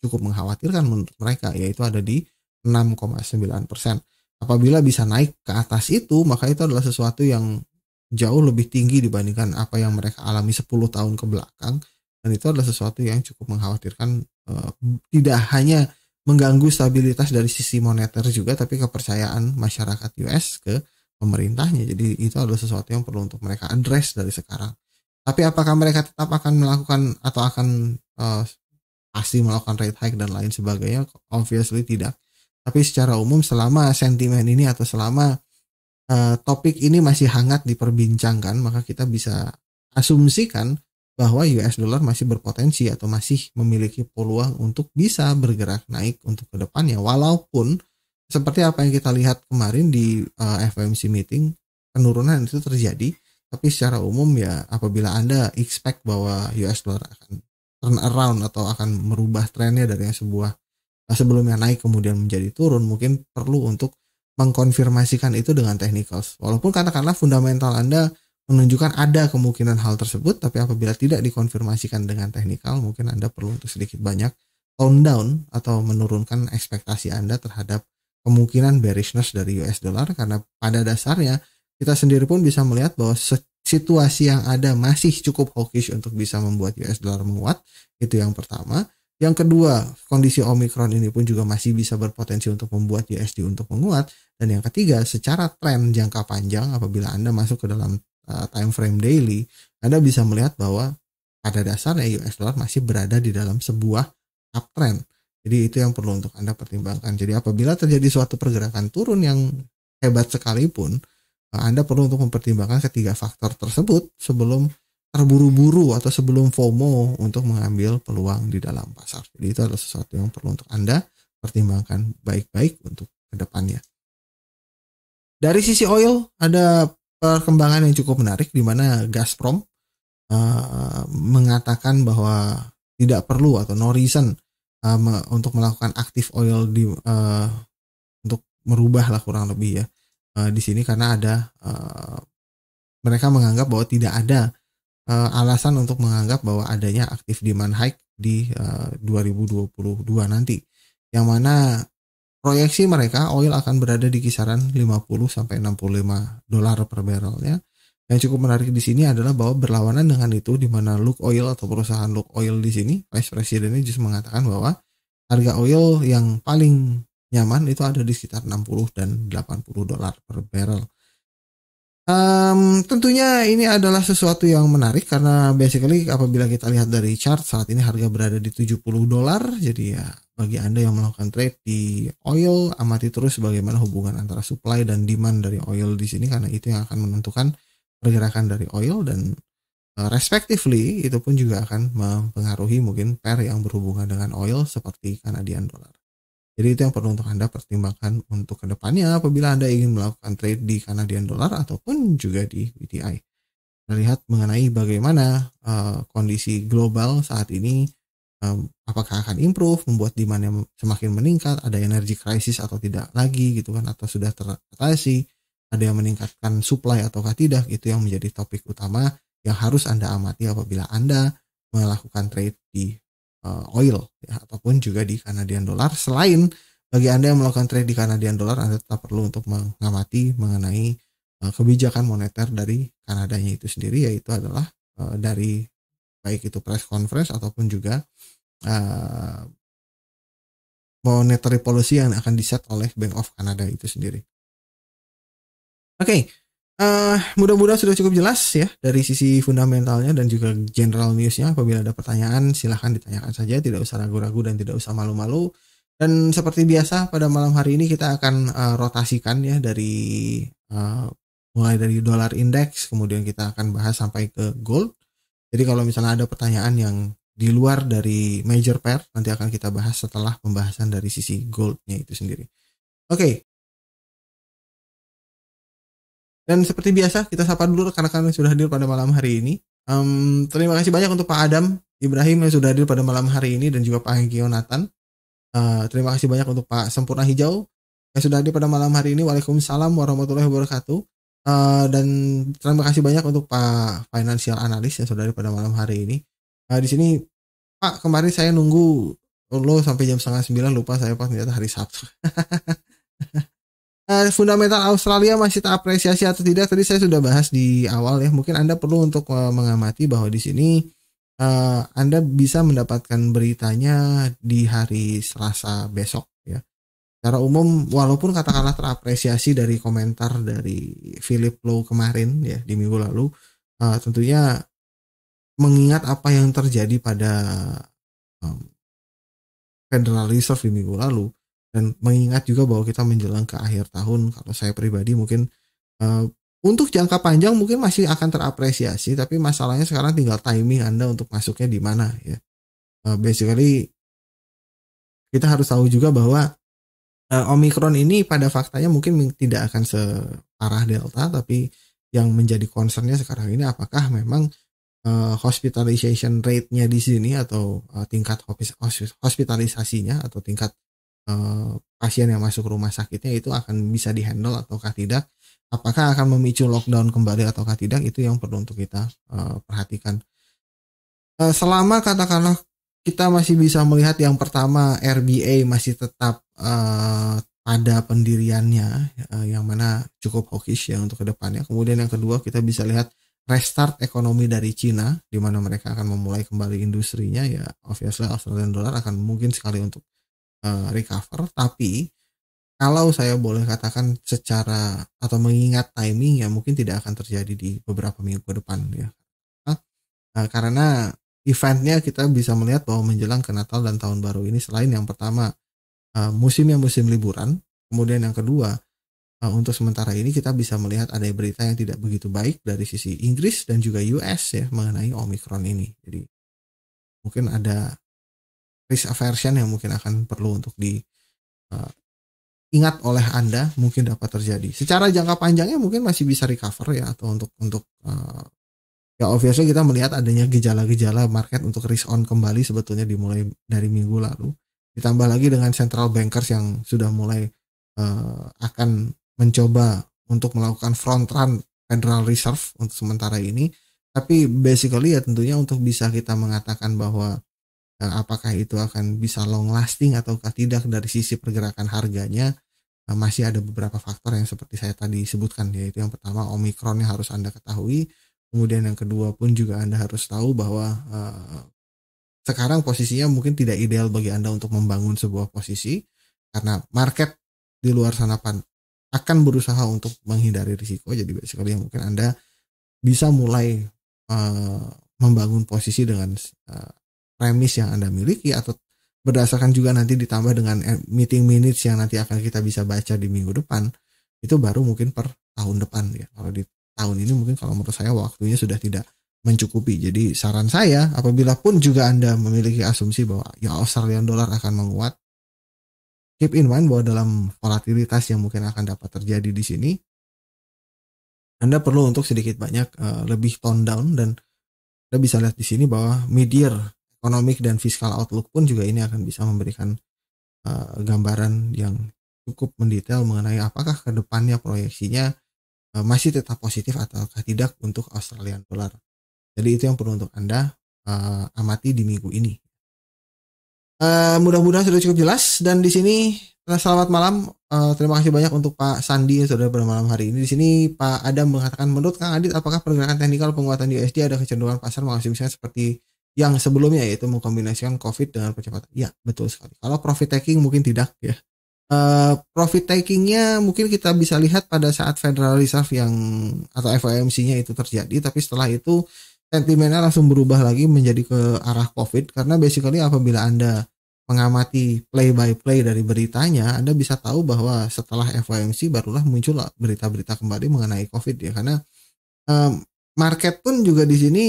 cukup mengkhawatirkan menurut mereka yaitu ada di 6,9 persen. Apabila bisa naik ke atas itu maka itu adalah sesuatu yang jauh lebih tinggi dibandingkan apa yang mereka alami 10 tahun ke belakang dan itu adalah sesuatu yang cukup mengkhawatirkan uh, tidak hanya mengganggu stabilitas dari sisi moneter juga tapi kepercayaan masyarakat US ke pemerintahnya. Jadi itu adalah sesuatu yang perlu untuk mereka address dari sekarang. Tapi apakah mereka tetap akan melakukan atau akan uh, pasti melakukan rate hike dan lain sebagainya? Obviously tidak. Tapi secara umum selama sentimen ini atau selama uh, topik ini masih hangat diperbincangkan, maka kita bisa asumsikan bahwa US dollar masih berpotensi atau masih memiliki peluang untuk bisa bergerak naik untuk ke depannya walaupun seperti apa yang kita lihat kemarin di uh, eh, FOMC meeting penurunan itu terjadi tapi secara umum ya apabila Anda expect bahwa US dollar akan turn around atau akan merubah trennya dari yang sebuah eh, sebelumnya naik kemudian menjadi turun mungkin perlu untuk mengkonfirmasikan itu dengan technicals walaupun katakanlah fundamental Anda menunjukkan ada kemungkinan hal tersebut, tapi apabila tidak dikonfirmasikan dengan teknikal, mungkin Anda perlu untuk sedikit banyak tone down atau menurunkan ekspektasi Anda terhadap kemungkinan bearishness dari US dollar karena pada dasarnya kita sendiri pun bisa melihat bahwa situasi yang ada masih cukup hawkish untuk bisa membuat US dollar menguat. Itu yang pertama. Yang kedua, kondisi Omicron ini pun juga masih bisa berpotensi untuk membuat USD untuk menguat. Dan yang ketiga, secara tren jangka panjang apabila Anda masuk ke dalam Eh, time frame daily, Anda bisa melihat bahwa pada dasarnya US dollar masih berada di dalam sebuah uptrend. Jadi itu yang perlu untuk Anda pertimbangkan. Jadi apabila terjadi suatu pergerakan turun yang hebat sekalipun, eh, Anda perlu untuk mempertimbangkan ketiga faktor tersebut sebelum terburu-buru atau sebelum FOMO untuk mengambil peluang di dalam pasar. Jadi itu adalah sesuatu yang perlu untuk Anda pertimbangkan baik-baik untuk kedepannya. Dari sisi oil, ada perkembangan yang cukup menarik di mana Gazprom uh, mengatakan bahwa tidak perlu atau no reason uh, me untuk melakukan aktif oil di uh, untuk lah kurang lebih ya uh, di sini karena ada uh, mereka menganggap bahwa tidak ada uh, alasan untuk menganggap bahwa adanya aktif demand hike di uh, 2022 nanti yang mana Proyeksi mereka oil akan berada di kisaran 50 sampai 65 dolar per barrel ya. Yang cukup menarik di sini adalah bahwa berlawanan dengan itu di mana Look Oil atau perusahaan Look Oil di sini, Vice Presidennya justru mengatakan bahwa harga oil yang paling nyaman itu ada di sekitar 60 dan 80 dolar per barrel. Um, tentunya ini adalah sesuatu yang menarik karena basically apabila kita lihat dari chart saat ini harga berada di 70 dolar jadi ya bagi Anda yang melakukan trade di oil, amati terus bagaimana hubungan antara supply dan demand dari oil di sini karena itu yang akan menentukan pergerakan dari oil dan uh, respectively itu pun juga akan mempengaruhi mungkin pair yang berhubungan dengan oil seperti Kanadian dollar. Jadi itu yang perlu untuk Anda pertimbangkan untuk kedepannya apabila Anda ingin melakukan trade di Kanadian dollar ataupun juga di wti. Melihat mengenai bagaimana uh, kondisi global saat ini apakah akan improve, membuat demandnya semakin meningkat, ada energi krisis atau tidak lagi gitu kan, atau sudah teratasi, ada yang meningkatkan supply ataukah tidak, itu yang menjadi topik utama yang harus Anda amati apabila Anda melakukan trade di uh, oil ya, ataupun juga di Canadian dollar. Selain bagi Anda yang melakukan trade di Canadian dollar, Anda tetap perlu untuk mengamati mengenai eh, kebijakan moneter dari Kanadanya itu sendiri, yaitu adalah uh, dari baik itu press conference ataupun juga uh, monetary policy yang akan diset oleh Bank of Canada itu sendiri. Oke, okay. uh, eh, mudah-mudahan sudah cukup jelas ya dari sisi fundamentalnya dan juga general newsnya. Apabila ada pertanyaan, silahkan ditanyakan saja, tidak usah ragu-ragu dan tidak usah malu-malu. Dan seperti biasa pada malam hari ini kita akan uh, rotasikan ya dari uh, mulai dari dolar indeks, kemudian kita akan bahas sampai ke gold. Jadi kalau misalnya ada pertanyaan yang di luar dari major pair nanti akan kita bahas setelah pembahasan dari sisi goldnya itu sendiri. Oke. Okay. Dan seperti biasa kita sapa dulu rekan-rekan yang sudah hadir pada malam hari ini. Um, terima kasih banyak untuk Pak Adam, Ibrahim yang sudah hadir pada malam hari ini dan juga Pak Hengki Yonatan. Uh, terima kasih banyak untuk Pak Sempurna Hijau yang sudah hadir pada malam hari ini. Waalaikumsalam warahmatullahi wabarakatuh. Uh, dan terima kasih banyak untuk Pak Financial Analyst yang sudah hadir pada malam hari ini. Nah, di sini Pak kemarin saya nunggu lo sampai jam setengah sembilan lupa saya pas ternyata hari Sabtu. Eh, fundamental Australia masih terapresiasi atau tidak tadi saya sudah bahas di awal ya. Mungkin anda perlu untuk eh, mengamati bahwa di sini uh, anda bisa mendapatkan beritanya di hari Selasa besok ya. Secara umum walaupun katakanlah terapresiasi dari komentar dari Philip Lowe kemarin ya di minggu lalu, uh, tentunya mengingat apa yang terjadi pada um, Federal Reserve di minggu lalu dan mengingat juga bahwa kita menjelang ke akhir tahun kalau saya pribadi mungkin uh, untuk jangka panjang mungkin masih akan terapresiasi tapi masalahnya sekarang tinggal timing Anda untuk masuknya di mana ya. Uh, basically kita harus tahu juga bahwa uh, Omicron ini pada faktanya mungkin tidak akan separah Delta tapi yang menjadi concernnya sekarang ini apakah memang uh, hospitalization rate-nya di sini atau uh, tingkat hospitalisasinya atau tingkat uh, pasien yang masuk rumah sakitnya itu akan bisa dihandle ataukah tidak apakah akan memicu lockdown kembali ataukah tidak itu yang perlu untuk kita uh, perhatikan uh, selama katakanlah kita masih bisa melihat yang pertama RBA masih tetap uh, pada pendiriannya ya, yang mana cukup hawkish ya untuk kedepannya kemudian yang kedua kita bisa lihat restart ekonomi dari Cina di mana mereka akan memulai kembali industrinya ya obviously Australian dollar akan mungkin sekali untuk uh, recover tapi kalau saya boleh katakan secara atau mengingat timing ya mungkin tidak akan terjadi di beberapa minggu ke depan ya nah, karena eventnya kita bisa melihat bahwa menjelang ke Natal dan Tahun Baru ini selain yang pertama uh, musimnya musim liburan kemudian yang kedua Eh, untuk sementara ini kita bisa melihat ada berita yang tidak begitu baik dari sisi Inggris dan juga US ya mengenai Omicron ini. Jadi mungkin ada risk aversion yang mungkin akan perlu untuk di uh, ingat oleh Anda mungkin dapat terjadi. Secara jangka panjangnya mungkin masih bisa recover ya atau untuk untuk uh, ya obviously kita melihat adanya gejala-gejala market untuk risk on kembali sebetulnya dimulai dari minggu lalu. Ditambah lagi dengan central bankers yang sudah mulai uh, akan mencoba untuk melakukan front run Federal Reserve untuk sementara ini. Tapi basically ya tentunya untuk bisa kita mengatakan bahwa ya, apakah itu akan bisa long lasting atau tidak dari sisi pergerakan harganya ya, masih ada beberapa faktor yang seperti saya tadi sebutkan yaitu yang pertama yang harus Anda ketahui, kemudian yang kedua pun juga Anda harus tahu bahwa eh, sekarang posisinya mungkin tidak ideal bagi Anda untuk membangun sebuah posisi karena market di luar sana akan berusaha untuk menghindari risiko. Jadi basically mungkin Anda bisa mulai uh, membangun posisi dengan uh, premis yang Anda miliki atau berdasarkan juga nanti ditambah dengan eh, meeting minutes yang nanti akan kita bisa baca di minggu depan itu baru mungkin per tahun depan ya. Kalau di tahun ini mungkin kalau menurut saya waktunya sudah tidak mencukupi. Jadi saran saya apabila pun juga Anda memiliki asumsi bahwa ya Australian dollar akan menguat keep in mind bahwa dalam volatilitas yang mungkin akan dapat terjadi di sini, Anda perlu untuk sedikit banyak uh, lebih tone down dan Anda bisa lihat di sini bahwa media year dan fiskal outlook pun juga ini akan bisa memberikan uh, gambaran yang cukup mendetail mengenai apakah kedepannya proyeksinya uh, masih tetap positif ataukah tidak untuk Australian Dollar. Jadi itu yang perlu untuk Anda uh, amati di minggu ini. Uh, mudah-mudahan sudah cukup jelas dan di sini eh, selamat malam. Uh, terima kasih banyak untuk Pak Sandi yang sudah pada malam hari ini. Di sini Pak Adam mengatakan menurut Kang Adit apakah pergerakan teknikal penguatan di USD ada kecenderungan pasar mengasumsikan seperti yang sebelumnya yaitu mengkombinasikan COVID dengan percepatan. Ya betul sekali. Kalau profit taking mungkin tidak ya. Uh, profit takingnya mungkin kita bisa lihat pada saat Federal Reserve yang atau FOMC-nya itu terjadi, tapi setelah itu sentimennya langsung berubah lagi menjadi ke arah COVID karena basically apabila Anda mengamati play by play dari beritanya, Anda bisa tahu bahwa setelah FOMC barulah muncul berita-berita kembali mengenai COVID ya karena um, market pun juga di sini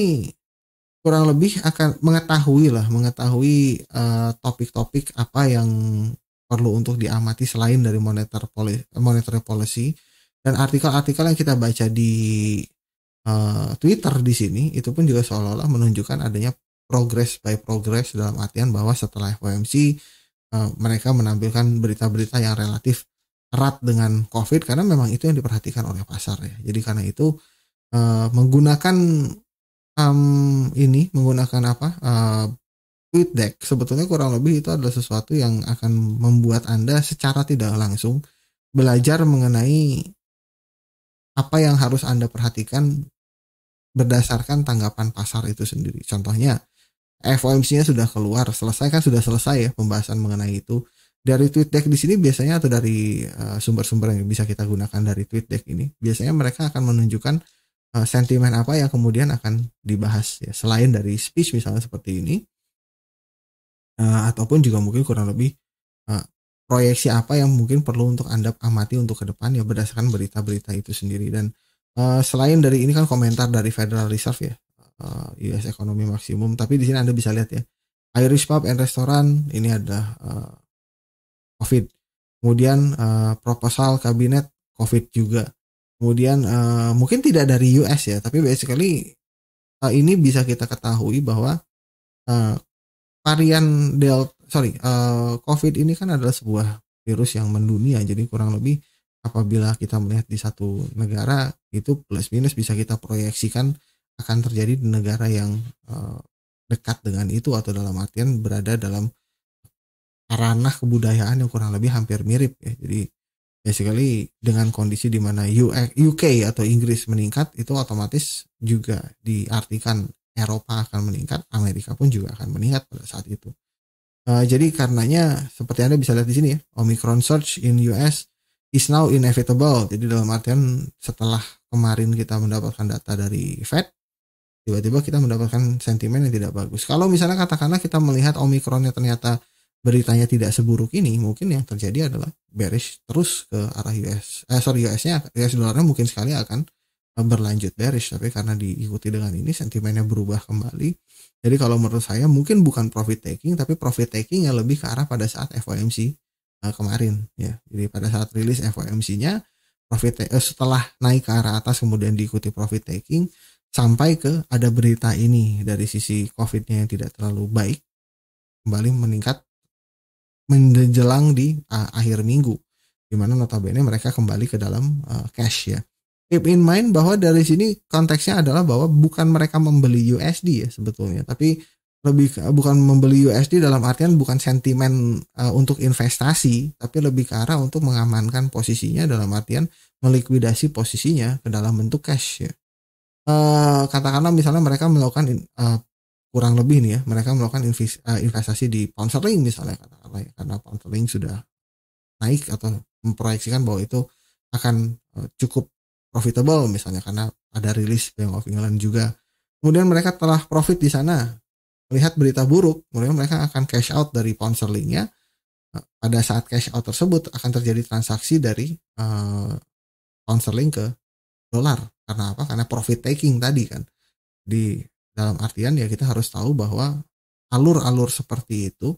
kurang lebih akan mengetahui lah mengetahui eh, topik-topik uh, apa yang perlu untuk diamati selain dari moneter monetary policy dan artikel-artikel yang kita baca di uh, Twitter di sini itu pun juga seolah-olah menunjukkan adanya progress by progress dalam artian bahwa setelah FOMC uh, eh, mereka menampilkan berita-berita yang relatif erat dengan COVID karena memang itu yang diperhatikan oleh pasar ya. Jadi karena itu uh, menggunakan um, ini menggunakan apa uh, tweet deck sebetulnya kurang lebih itu adalah sesuatu yang akan membuat anda secara tidak langsung belajar mengenai apa yang harus anda perhatikan berdasarkan tanggapan pasar itu sendiri. Contohnya FOMC-nya sudah keluar, selesai kan sudah selesai ya pembahasan mengenai itu. Dari tweet deck di sini biasanya atau dari eh, sumber-sumber uh, yang bisa kita gunakan dari tweet deck ini, biasanya mereka akan menunjukkan uh, sentimen apa yang kemudian akan dibahas ya. Selain dari speech misalnya seperti ini, uh, ataupun juga mungkin kurang lebih uh, proyeksi apa yang mungkin perlu untuk anda amati untuk ke depan ya berdasarkan berita-berita itu sendiri dan uh, selain dari ini kan komentar dari Federal Reserve ya uh, eh, US ekonomi maksimum tapi di sini anda bisa lihat ya Irish pub and restaurant ini ada uh, COVID kemudian uh, proposal kabinet COVID juga kemudian uh, mungkin tidak dari US ya tapi basically uh, ini bisa kita ketahui bahwa uh, varian delta sorry uh, COVID ini kan adalah sebuah virus yang mendunia jadi kurang lebih apabila kita melihat di satu negara itu plus minus bisa kita proyeksikan akan terjadi di negara yang eh, dekat dengan itu atau dalam artian berada dalam ranah kebudayaan yang kurang lebih hampir mirip ya. Jadi basically dengan kondisi di mana UK atau Inggris meningkat itu otomatis juga diartikan Eropa akan meningkat, Amerika pun juga akan meningkat pada saat itu. Uh, jadi karenanya seperti Anda bisa lihat di sini ya, Omicron surge in US is now inevitable. Jadi dalam artian setelah kemarin kita mendapatkan data dari Fed, tiba-tiba kita mendapatkan sentimen yang tidak bagus. Kalau misalnya katakanlah kita melihat omikronnya ternyata beritanya tidak seburuk ini, mungkin yang terjadi adalah bearish terus ke arah US. Eh, sorry US-nya, US dolarnya mungkin sekali akan berlanjut bearish, tapi karena diikuti dengan ini sentimennya berubah kembali. Jadi kalau menurut saya mungkin bukan profit taking, tapi profit taking yang lebih ke arah pada saat FOMC uh, kemarin ya. Jadi pada saat rilis FOMC-nya profit uh, setelah naik ke arah atas kemudian diikuti profit taking sampai ke ada berita ini dari sisi COVID-nya yang tidak terlalu baik kembali meningkat menjelang di uh, akhir minggu di mana notabene mereka kembali ke dalam uh, cash ya. Keep in mind bahwa dari sini konteksnya adalah bahwa bukan mereka membeli USD ya sebetulnya, tapi lebih ke, bukan membeli USD dalam artian bukan sentimen uh, untuk investasi tapi lebih ke arah untuk mengamankan posisinya dalam artian melikuidasi posisinya ke dalam bentuk cash ya. Uh, katakanlah misalnya mereka melakukan uh, kurang lebih nih ya mereka melakukan investasi di pound misalnya katakanlah ya, karena pound sudah naik atau memproyeksikan bahwa itu akan uh, cukup profitable misalnya karena ada rilis Bank of England juga kemudian mereka telah profit di sana melihat berita buruk, kemudian mereka akan cash out dari ponsel linknya. Pada saat cash out tersebut akan terjadi transaksi dari uh, eh, ponsel link ke dolar. Karena apa? Karena profit taking tadi kan. Di dalam artian ya kita harus tahu bahwa alur-alur seperti itu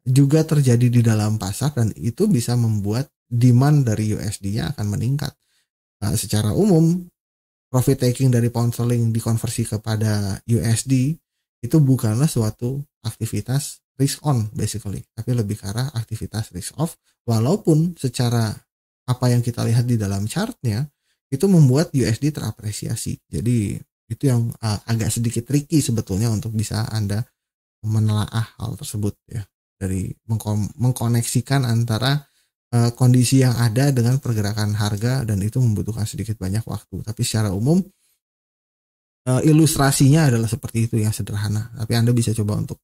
juga terjadi di dalam pasar dan itu bisa membuat demand dari USD-nya akan meningkat. Nah, secara umum profit taking dari pound sterling dikonversi kepada USD itu bukanlah suatu aktivitas risk on basically, tapi lebih ke arah aktivitas risk off. Walaupun secara apa yang kita lihat di dalam chartnya itu membuat USD terapresiasi. Jadi itu yang uh, agak sedikit tricky sebetulnya untuk bisa anda menelaah hal tersebut ya dari mengkoneksikan antara eh, kondisi yang ada dengan pergerakan harga dan itu membutuhkan sedikit banyak waktu. Tapi secara umum uh, ilustrasinya adalah seperti itu yang sederhana tapi anda bisa coba untuk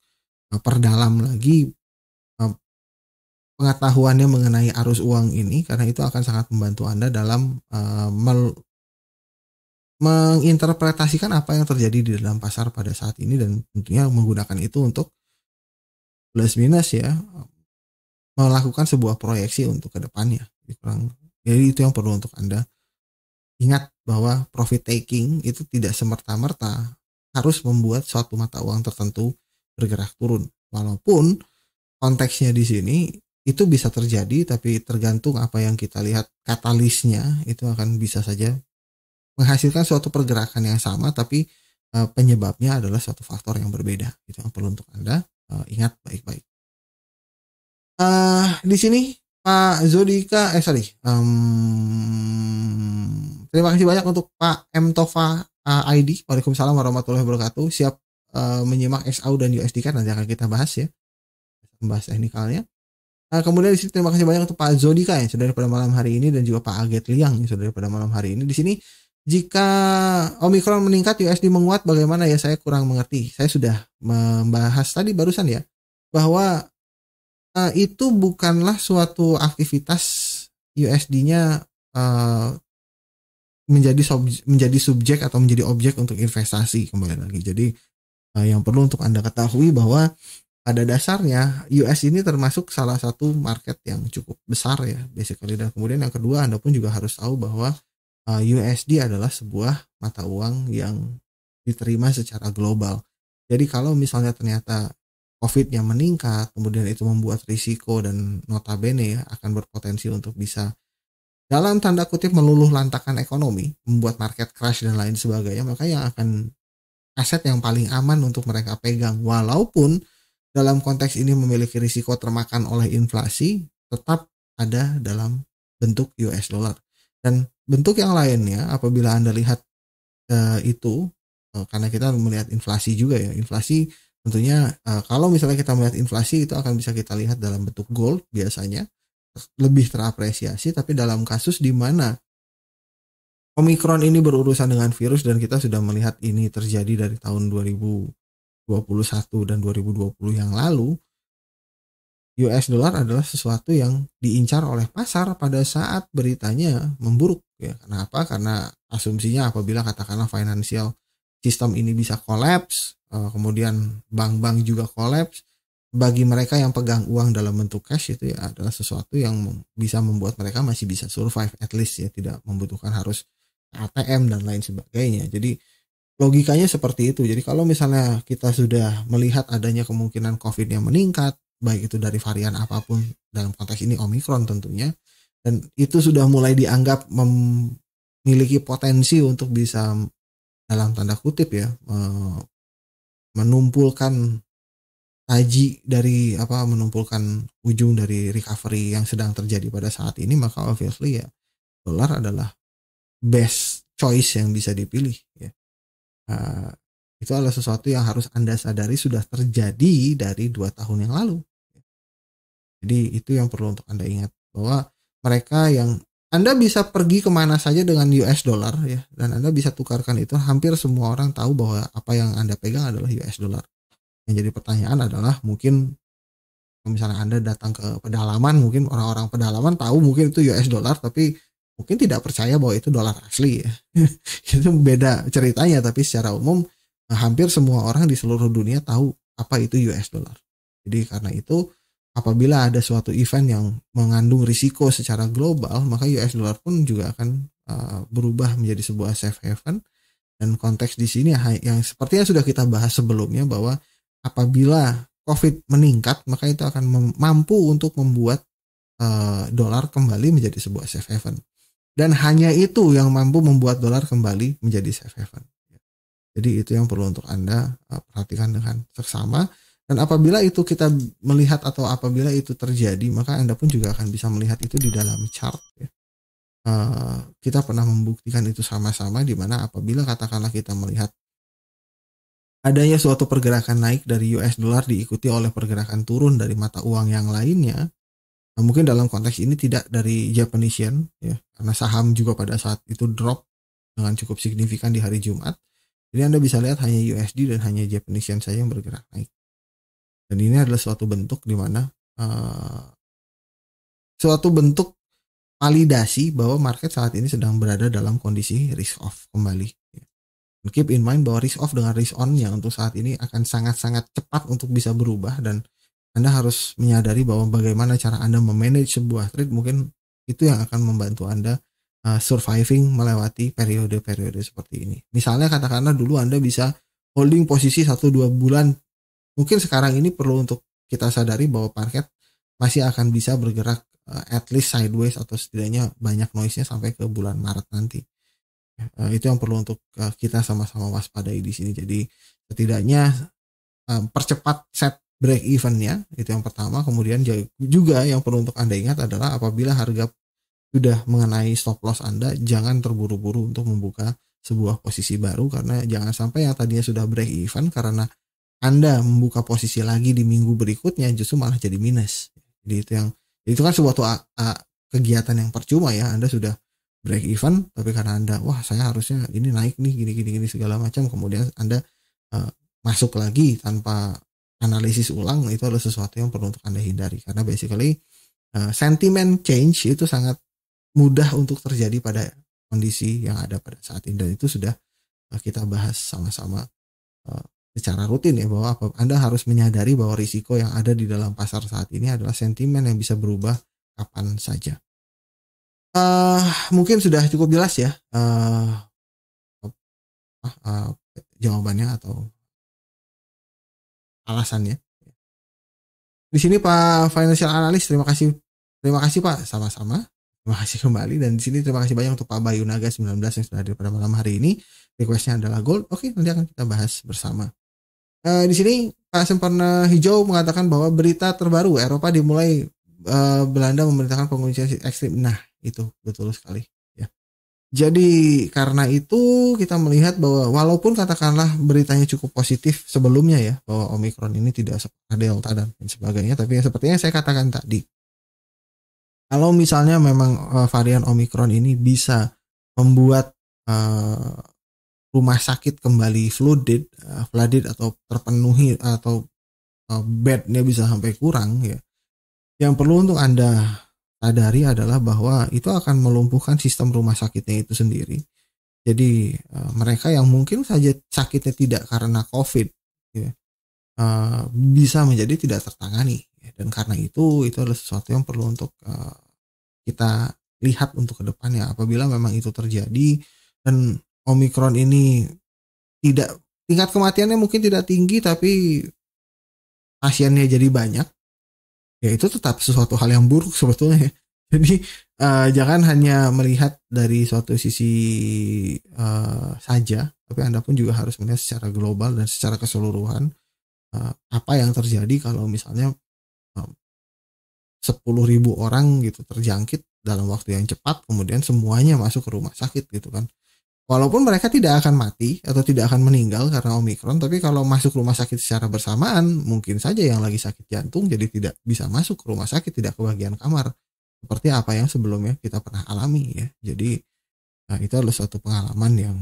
uh, perdalam lagi uh, pengetahuannya mengenai arus uang ini karena itu akan sangat membantu anda dalam uh, menginterpretasikan apa yang terjadi di dalam pasar pada saat ini dan tentunya menggunakan itu untuk plus minus ya melakukan sebuah proyeksi untuk kedepannya jadi itu yang perlu untuk anda ingat bahwa profit taking itu tidak semerta-merta harus membuat suatu mata uang tertentu bergerak turun. Walaupun konteksnya di sini itu bisa terjadi tapi tergantung apa yang kita lihat katalisnya itu akan bisa saja menghasilkan suatu pergerakan yang sama tapi e, penyebabnya adalah suatu faktor yang berbeda itu yang perlu untuk anda e, ingat baik-baik uh, di sini Pak Zodika eh sorry um, Terima kasih banyak untuk Pak M Tova uh, eh, ID. Waalaikumsalam warahmatullahi wabarakatuh. Siap uh, menyimak SAU dan USD kan nanti akan kita bahas ya. Membahas teknikalnya. Nah, kemudian di sini terima kasih banyak untuk Pak Zodika yang sudah pada malam hari ini dan juga Pak Aget Liang yang sudah pada malam hari ini. Di sini jika Omikron meningkat, USD menguat, bagaimana ya? Saya kurang mengerti. Saya sudah membahas tadi barusan ya bahwa uh, itu bukanlah suatu aktivitas USD-nya uh, menjadi subjek, menjadi subjek atau menjadi objek untuk investasi kembali lagi. Jadi uh, yang perlu untuk Anda ketahui bahwa pada dasarnya US ini termasuk salah satu market yang cukup besar ya basically dan kemudian yang kedua Anda pun juga harus tahu bahwa eh, USD adalah sebuah mata uang yang diterima secara global. Jadi kalau misalnya ternyata COVID yang meningkat, kemudian itu membuat risiko dan notabene ya akan berpotensi untuk bisa dalam tanda kutip meluluh lantakan ekonomi, membuat market crash dan lain sebagainya, maka yang akan aset yang paling aman untuk mereka pegang. Walaupun dalam konteks ini memiliki risiko termakan oleh inflasi, tetap ada dalam bentuk US dollar. Dan bentuk yang lainnya apabila Anda lihat e, itu e, karena kita melihat inflasi juga ya. Inflasi tentunya e, kalau misalnya kita melihat inflasi itu akan bisa kita lihat dalam bentuk gold biasanya lebih terapresiasi tapi dalam kasus di mana Omikron ini berurusan dengan virus dan kita sudah melihat ini terjadi dari tahun 2021 dan 2020 yang lalu US dollar adalah sesuatu yang diincar oleh pasar pada saat beritanya memburuk ya. Kenapa? Karena asumsinya apabila katakanlah financial system ini bisa kolaps, eh, kemudian bank-bank juga kolaps, bagi mereka yang pegang uang dalam bentuk cash itu ya adalah sesuatu yang bisa membuat mereka masih bisa survive at least ya tidak membutuhkan harus ATM dan lain sebagainya. Jadi logikanya seperti itu. Jadi kalau misalnya kita sudah melihat adanya kemungkinan COVID yang meningkat, baik itu dari varian apapun dalam konteks ini Omikron tentunya, dan itu sudah mulai dianggap memiliki potensi untuk bisa dalam tanda kutip ya menumpulkan Aji dari apa menumpulkan ujung dari recovery yang sedang terjadi pada saat ini maka obviously ya dolar adalah best choice yang bisa dipilih ya uh, itu adalah sesuatu yang harus anda sadari sudah terjadi dari dua tahun yang lalu jadi itu yang perlu untuk anda ingat bahwa mereka yang anda bisa pergi kemana saja dengan US dollar ya dan anda bisa tukarkan itu hampir semua orang tahu bahwa apa yang anda pegang adalah US dollar yang jadi pertanyaan adalah mungkin misalnya Anda datang ke pedalaman mungkin orang-orang pedalaman tahu mungkin itu US dollar tapi mungkin tidak percaya bahwa itu dolar asli ya. itu beda ceritanya tapi secara umum eh, hampir semua orang di seluruh dunia tahu apa itu US dollar. Jadi karena itu apabila ada suatu event yang mengandung risiko secara global maka US dollar pun juga akan uh, berubah menjadi sebuah safe haven dan konteks di sini yang sepertinya sudah kita bahas sebelumnya bahwa apabila COVID meningkat, maka itu akan mampu untuk membuat uh, dolar kembali menjadi sebuah safe haven. Dan hanya itu yang mampu membuat dolar kembali menjadi safe haven. Jadi itu yang perlu untuk Anda uh, perhatikan dengan seksama. Dan apabila itu kita melihat atau apabila itu terjadi, maka Anda pun juga akan bisa melihat itu di dalam chart. Ya. Uh, kita pernah membuktikan itu sama-sama di mana apabila katakanlah kita melihat Adanya suatu pergerakan naik dari US dollar diikuti oleh pergerakan turun dari mata uang yang lainnya. Nah, mungkin dalam konteks ini tidak dari Japanese yen ya, karena saham juga pada saat itu drop dengan cukup signifikan di hari Jumat. Jadi Anda bisa lihat hanya USD dan hanya Japanese yen saja yang bergerak naik. Dan ini adalah suatu bentuk di mana uh, suatu bentuk validasi bahwa market saat ini sedang berada dalam kondisi risk off kembali keep in mind bahwa risk off dengan risk on yang untuk saat ini akan sangat-sangat cepat untuk bisa berubah dan Anda harus menyadari bahwa bagaimana cara Anda memanage sebuah trade mungkin itu yang akan membantu Anda uh, surviving melewati periode-periode seperti ini. Misalnya katakanlah dulu Anda bisa holding posisi satu dua bulan. Mungkin sekarang ini perlu untuk kita sadari bahwa market masih akan bisa bergerak uh, at least sideways atau setidaknya banyak noise-nya sampai ke bulan Maret nanti. Eh, itu yang perlu untuk eh, kita sama-sama waspadai di sini. Jadi setidaknya eh, percepat set break even itu yang pertama. Kemudian juga yang perlu untuk anda ingat adalah apabila harga sudah mengenai stop loss anda, jangan terburu-buru untuk membuka sebuah posisi baru karena jangan sampai yang tadinya sudah break even karena anda membuka posisi lagi di minggu berikutnya justru malah jadi minus. Jadi itu yang itu kan sebuah kegiatan yang percuma ya. Anda sudah break even tapi karena anda wah saya harusnya ini naik nih gini gini gini segala macam kemudian anda uh, masuk lagi tanpa analisis ulang itu adalah sesuatu yang perlu untuk anda hindari karena basically uh, eh, sentimen change itu sangat mudah untuk terjadi pada kondisi yang ada pada saat ini dan itu sudah uh, kita bahas sama-sama uh, secara rutin ya bahwa apa, anda harus menyadari bahwa risiko yang ada di dalam pasar saat ini adalah sentimen yang bisa berubah kapan saja uh, mungkin sudah cukup jelas ya uh, uh, jawabannya atau alasannya. Di sini Pak Financial Analyst, terima kasih terima kasih Pak sama-sama. Terima kasih kembali dan di sini terima kasih banyak untuk Pak Bayu Naga 19 yang sudah hadir pada malam hari ini. Requestnya adalah gold. Oke, nanti akan kita bahas bersama. Uh, di sini Pak Semperna Hijau mengatakan bahwa berita terbaru Eropa dimulai uh, Belanda memerintahkan penguncian ekstrim. Nah, itu betul sekali ya jadi karena itu kita melihat bahwa walaupun katakanlah beritanya cukup positif sebelumnya ya bahwa omikron ini tidak seperti delta dan sebagainya tapi ya sepertinya saya katakan tadi kalau misalnya memang eh, varian omikron ini bisa membuat uh, rumah sakit kembali flooded, uh, eh, flooded atau terpenuhi atau uh, bednya bisa sampai kurang ya. Yang perlu untuk anda sadari adalah bahwa itu akan melumpuhkan sistem rumah sakitnya itu sendiri. Jadi e, mereka yang mungkin saja sakitnya tidak karena COVID ya, e, bisa menjadi tidak tertangani ya. dan karena itu itu adalah sesuatu yang perlu untuk e, kita lihat untuk kedepannya apabila memang itu terjadi dan Omikron ini tidak tingkat kematiannya mungkin tidak tinggi tapi pasiennya jadi banyak ya itu tetap sesuatu hal yang buruk sebetulnya. Ya. Jadi uh, jangan hanya melihat dari suatu sisi uh, saja, tapi Anda pun juga harus melihat secara global dan secara keseluruhan uh, apa yang terjadi kalau misalnya sepuluh ribu orang gitu terjangkit dalam waktu yang cepat, kemudian semuanya masuk ke rumah sakit gitu kan. Walaupun mereka tidak akan mati atau tidak akan meninggal karena Omikron, tapi kalau masuk rumah sakit secara bersamaan, mungkin saja yang lagi sakit jantung jadi tidak bisa masuk ke rumah sakit, tidak ke bagian kamar. Seperti apa yang sebelumnya kita pernah alami ya. Jadi nah, itu adalah suatu pengalaman yang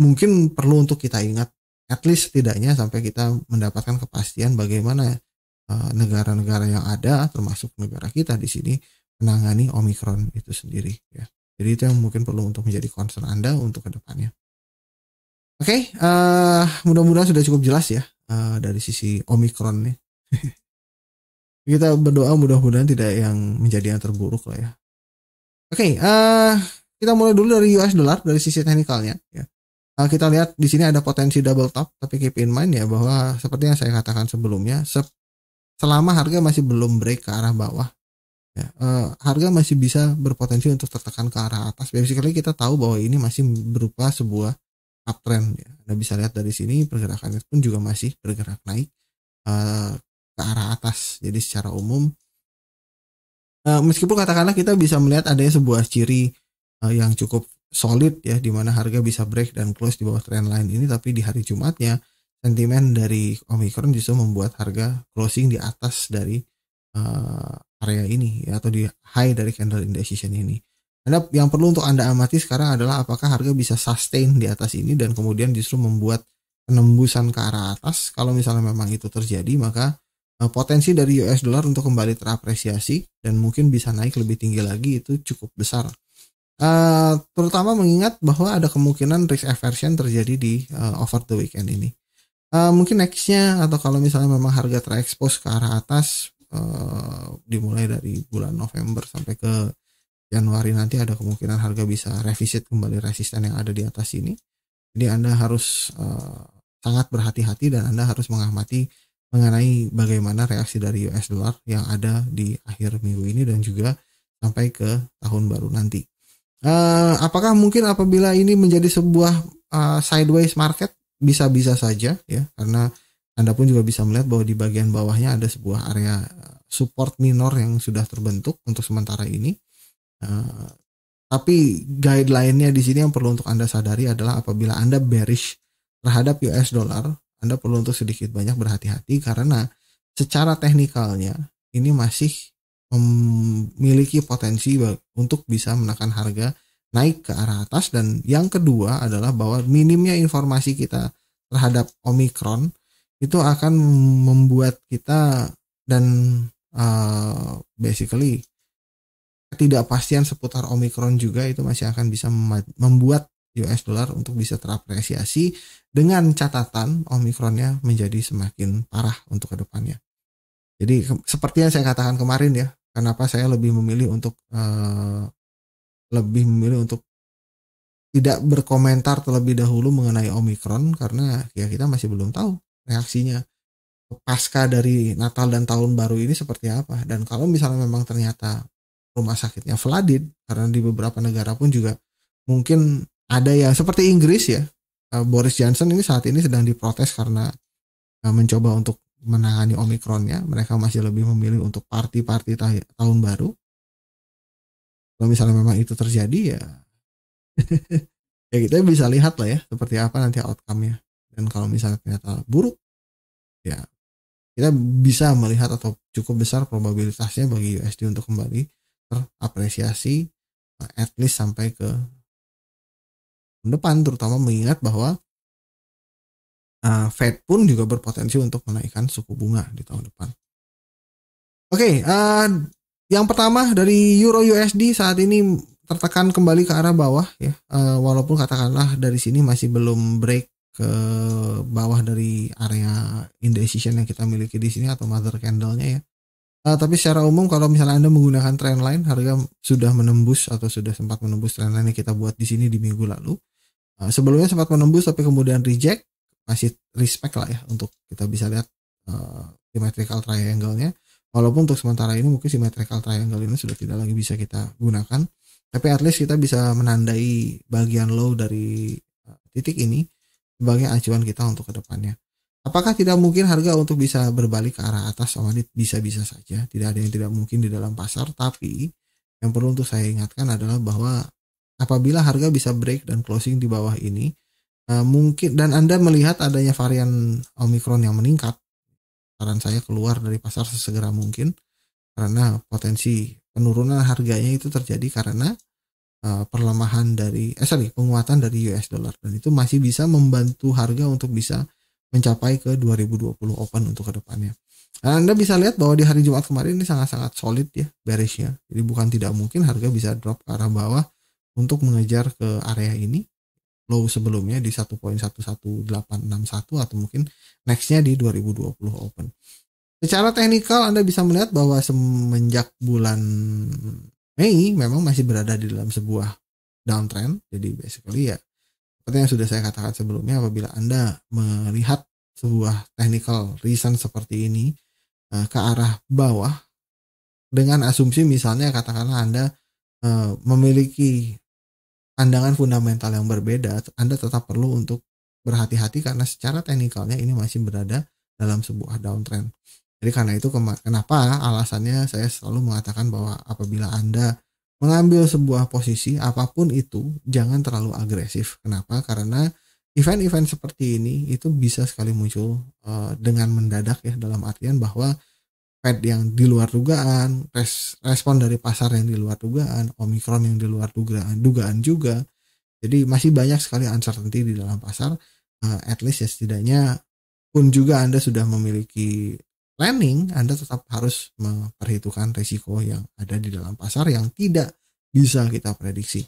mungkin perlu untuk kita ingat. At least setidaknya sampai kita mendapatkan kepastian bagaimana eh, negara-negara negara -negara yang ada, termasuk negara kita di sini, menangani Omikron itu sendiri ya. Jadi itu yang mungkin perlu untuk menjadi concern Anda untuk kedepannya. Oke, okay, uh, eh, mudah-mudahan sudah cukup jelas ya uh, dari sisi Omikron nih. Kita berdoa mudah-mudahan tidak yang menjadi yang terburuk lah ya. Oke, okay, uh, eh, kita mulai dulu dari US dollar dari sisi teknikalnya ya. Uh, kita lihat di sini ada potensi double top, tapi keep in mind ya bahwa seperti yang saya katakan sebelumnya, se selama harga masih belum break ke arah bawah, ya, uh, harga masih bisa berpotensi untuk tertekan ke arah atas. Basically kita tahu bahwa ini masih berupa sebuah uptrend. Ya. Anda bisa lihat dari sini pergerakannya pun juga masih bergerak naik uh, ke arah atas. Jadi secara umum, uh, meskipun katakanlah kita bisa melihat adanya sebuah ciri uh, yang cukup solid ya, di mana harga bisa break dan close di bawah trend line ini, tapi di hari Jumatnya sentimen dari Omicron justru membuat harga closing di atas dari area ini ya, atau di high dari candle indecision ini. Anda yang perlu untuk Anda amati sekarang adalah apakah harga bisa sustain di atas ini dan kemudian justru membuat penembusan ke arah atas. Kalau misalnya memang itu terjadi, maka eh, potensi dari US dollar untuk kembali terapresiasi dan mungkin bisa naik lebih tinggi lagi itu cukup besar. Uh, terutama mengingat bahwa ada kemungkinan risk aversion terjadi di uh, over the weekend ini. Uh, mungkin nextnya atau kalau misalnya memang harga terekspos ke arah atas Eh, dimulai dari bulan November sampai ke Januari nanti ada kemungkinan harga bisa revisit kembali resisten yang ada di atas ini. Jadi Anda harus uh, sangat berhati-hati dan Anda harus mengamati mengenai bagaimana reaksi dari US dollar yang ada di akhir minggu ini dan juga sampai ke tahun baru nanti. Uh, apakah mungkin apabila ini menjadi sebuah uh, sideways market bisa-bisa saja ya karena anda pun juga bisa melihat bahwa di bagian bawahnya ada sebuah area support minor yang sudah terbentuk untuk sementara ini. Uh, tapi guideline-nya di sini yang perlu untuk Anda sadari adalah apabila Anda bearish terhadap US dollar, Anda perlu untuk sedikit banyak berhati-hati karena secara teknikalnya ini masih memiliki potensi untuk bisa menekan harga naik ke arah atas dan yang kedua adalah bahwa minimnya informasi kita terhadap Omicron itu akan membuat kita dan uh, basically ketidakpastian seputar omikron juga itu masih akan bisa membuat US dollar untuk bisa terapresiasi dengan catatan omikronnya menjadi semakin parah untuk kedepannya. Jadi seperti yang saya katakan kemarin ya, kenapa saya lebih memilih untuk uh, lebih memilih untuk tidak berkomentar terlebih dahulu mengenai omikron karena ya kita masih belum tahu reaksinya pasca dari Natal dan tahun baru ini seperti apa dan kalau misalnya memang ternyata rumah sakitnya flooded karena di beberapa negara pun juga mungkin ada yang seperti Inggris ya eh, Boris Johnson ini saat ini sedang diprotes karena eh, mencoba untuk menangani omikronnya mereka masih lebih memilih untuk party-party tahun baru kalau misalnya memang itu terjadi ya ya kita bisa lihat lah ya seperti apa nanti outcome-nya dan kalau misalnya ternyata buruk ya kita bisa melihat atau cukup besar probabilitasnya bagi USD untuk kembali terapresiasi eh, at least sampai ke depan terutama mengingat bahwa uh, Fed pun juga berpotensi untuk menaikkan suku bunga di tahun depan. Oke, okay, uh, eh, yang pertama dari Euro USD saat ini tertekan kembali ke arah bawah ya, uh, walaupun katakanlah dari sini masih belum break ke bawah dari area indecision yang kita miliki di sini atau mother candlenya ya. Uh, tapi secara umum kalau misalnya Anda menggunakan trendline harga sudah menembus atau sudah sempat menembus trendline yang kita buat di sini di minggu lalu. Uh, sebelumnya sempat menembus tapi kemudian reject masih respect lah ya untuk kita bisa lihat uh, symmetrical triangle-nya. Walaupun untuk sementara ini mungkin symmetrical triangle ini sudah tidak lagi bisa kita gunakan, tapi at least kita bisa menandai bagian low dari titik ini sebagai acuan kita untuk kedepannya. Apakah tidak mungkin harga untuk bisa berbalik ke arah atas sama bisa-bisa saja? Tidak ada yang tidak mungkin di dalam pasar, tapi yang perlu untuk saya ingatkan adalah bahwa apabila harga bisa break dan closing di bawah ini, eh, mungkin dan Anda melihat adanya varian Omicron yang meningkat, saran saya keluar dari pasar sesegera mungkin karena potensi penurunan harganya itu terjadi karena Eh, perlemahan dari eh sorry penguatan dari US dollar dan itu masih bisa membantu harga untuk bisa mencapai ke 2020 open untuk kedepannya. Nah, Anda bisa lihat bahwa di hari Jumat kemarin ini sangat-sangat solid ya bearishnya. Jadi bukan tidak mungkin harga bisa drop ke arah bawah untuk mengejar ke area ini low sebelumnya di 1.11861 atau mungkin nextnya di 2020 open. Secara teknikal Anda bisa melihat bahwa semenjak bulan Mei memang masih berada di dalam sebuah downtrend. Jadi basically ya seperti yang sudah saya katakan sebelumnya apabila Anda melihat sebuah technical reason seperti ini uh, ke arah bawah dengan asumsi misalnya katakanlah Anda uh, memiliki pandangan fundamental yang berbeda, Anda tetap perlu untuk berhati-hati karena secara teknikalnya ini masih berada dalam sebuah downtrend. Jadi karena itu kenapa alasannya saya selalu mengatakan bahwa apabila Anda mengambil sebuah posisi apapun itu jangan terlalu agresif. Kenapa? Karena event-event seperti ini itu bisa sekali muncul e, dengan mendadak ya dalam artian bahwa Fed yang di luar dugaan, res respon dari pasar yang di luar dugaan, Omikron yang di luar dugaan, dugaan juga. Jadi masih banyak sekali uncertainty di dalam pasar. E, at least ya setidaknya pun juga Anda sudah memiliki planning, Anda tetap harus memperhitungkan risiko yang ada di dalam pasar yang tidak bisa kita prediksi.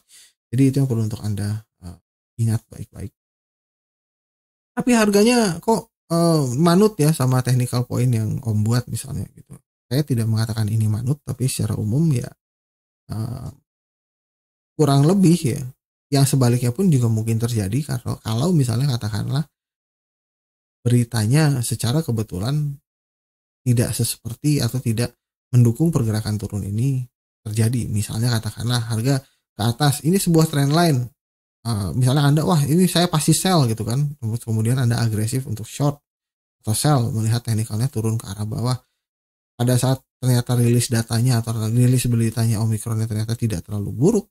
Jadi itu yang perlu untuk Anda uh, ingat baik-baik. Tapi harganya kok uh, manut ya sama technical point yang Om buat misalnya gitu. Saya tidak mengatakan ini manut, tapi secara umum ya uh, kurang lebih ya. Yang sebaliknya pun juga mungkin terjadi kalau kalau misalnya katakanlah beritanya secara kebetulan tidak seperti atau tidak mendukung pergerakan turun ini terjadi. Misalnya katakanlah harga ke atas, ini sebuah trend line. Uh, misalnya Anda, wah ini saya pasti sell gitu kan. Kemudian Anda agresif untuk short atau sell melihat teknikalnya turun ke arah bawah. Pada saat ternyata rilis datanya atau rilis beritanya Omicron ternyata tidak terlalu buruk,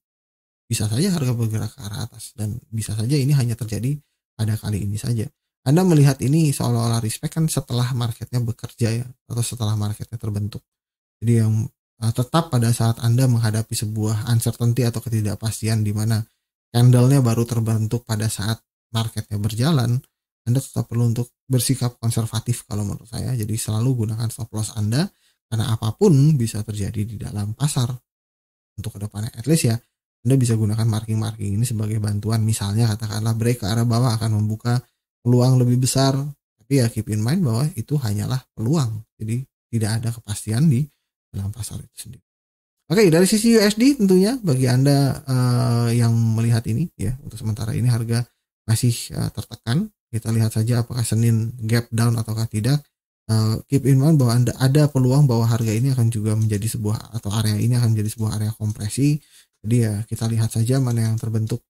bisa saja harga bergerak ke arah atas dan bisa saja ini hanya terjadi pada kali ini saja. Anda melihat ini seolah-olah respect kan setelah marketnya bekerja ya atau setelah marketnya terbentuk. Jadi yang uh, tetap pada saat Anda menghadapi sebuah uncertainty atau ketidakpastian di mana candlenya baru terbentuk pada saat marketnya berjalan, Anda tetap perlu untuk bersikap konservatif kalau menurut saya. Jadi selalu gunakan stop loss Anda karena apapun bisa terjadi di dalam pasar untuk kedepannya. At least ya, Anda bisa gunakan marking-marking ini sebagai bantuan. Misalnya katakanlah break ke arah bawah akan membuka peluang lebih besar tapi ya keep in mind bahwa itu hanyalah peluang jadi tidak ada kepastian di dalam pasar itu sendiri oke dari sisi USD tentunya bagi anda uh, yang melihat ini ya untuk sementara ini harga masih uh, tertekan kita lihat saja apakah Senin gap down ataukah tidak uh, keep in mind bahwa anda ada peluang bahwa harga ini akan juga menjadi sebuah atau area ini akan menjadi sebuah area kompresi jadi ya kita lihat saja mana yang terbentuk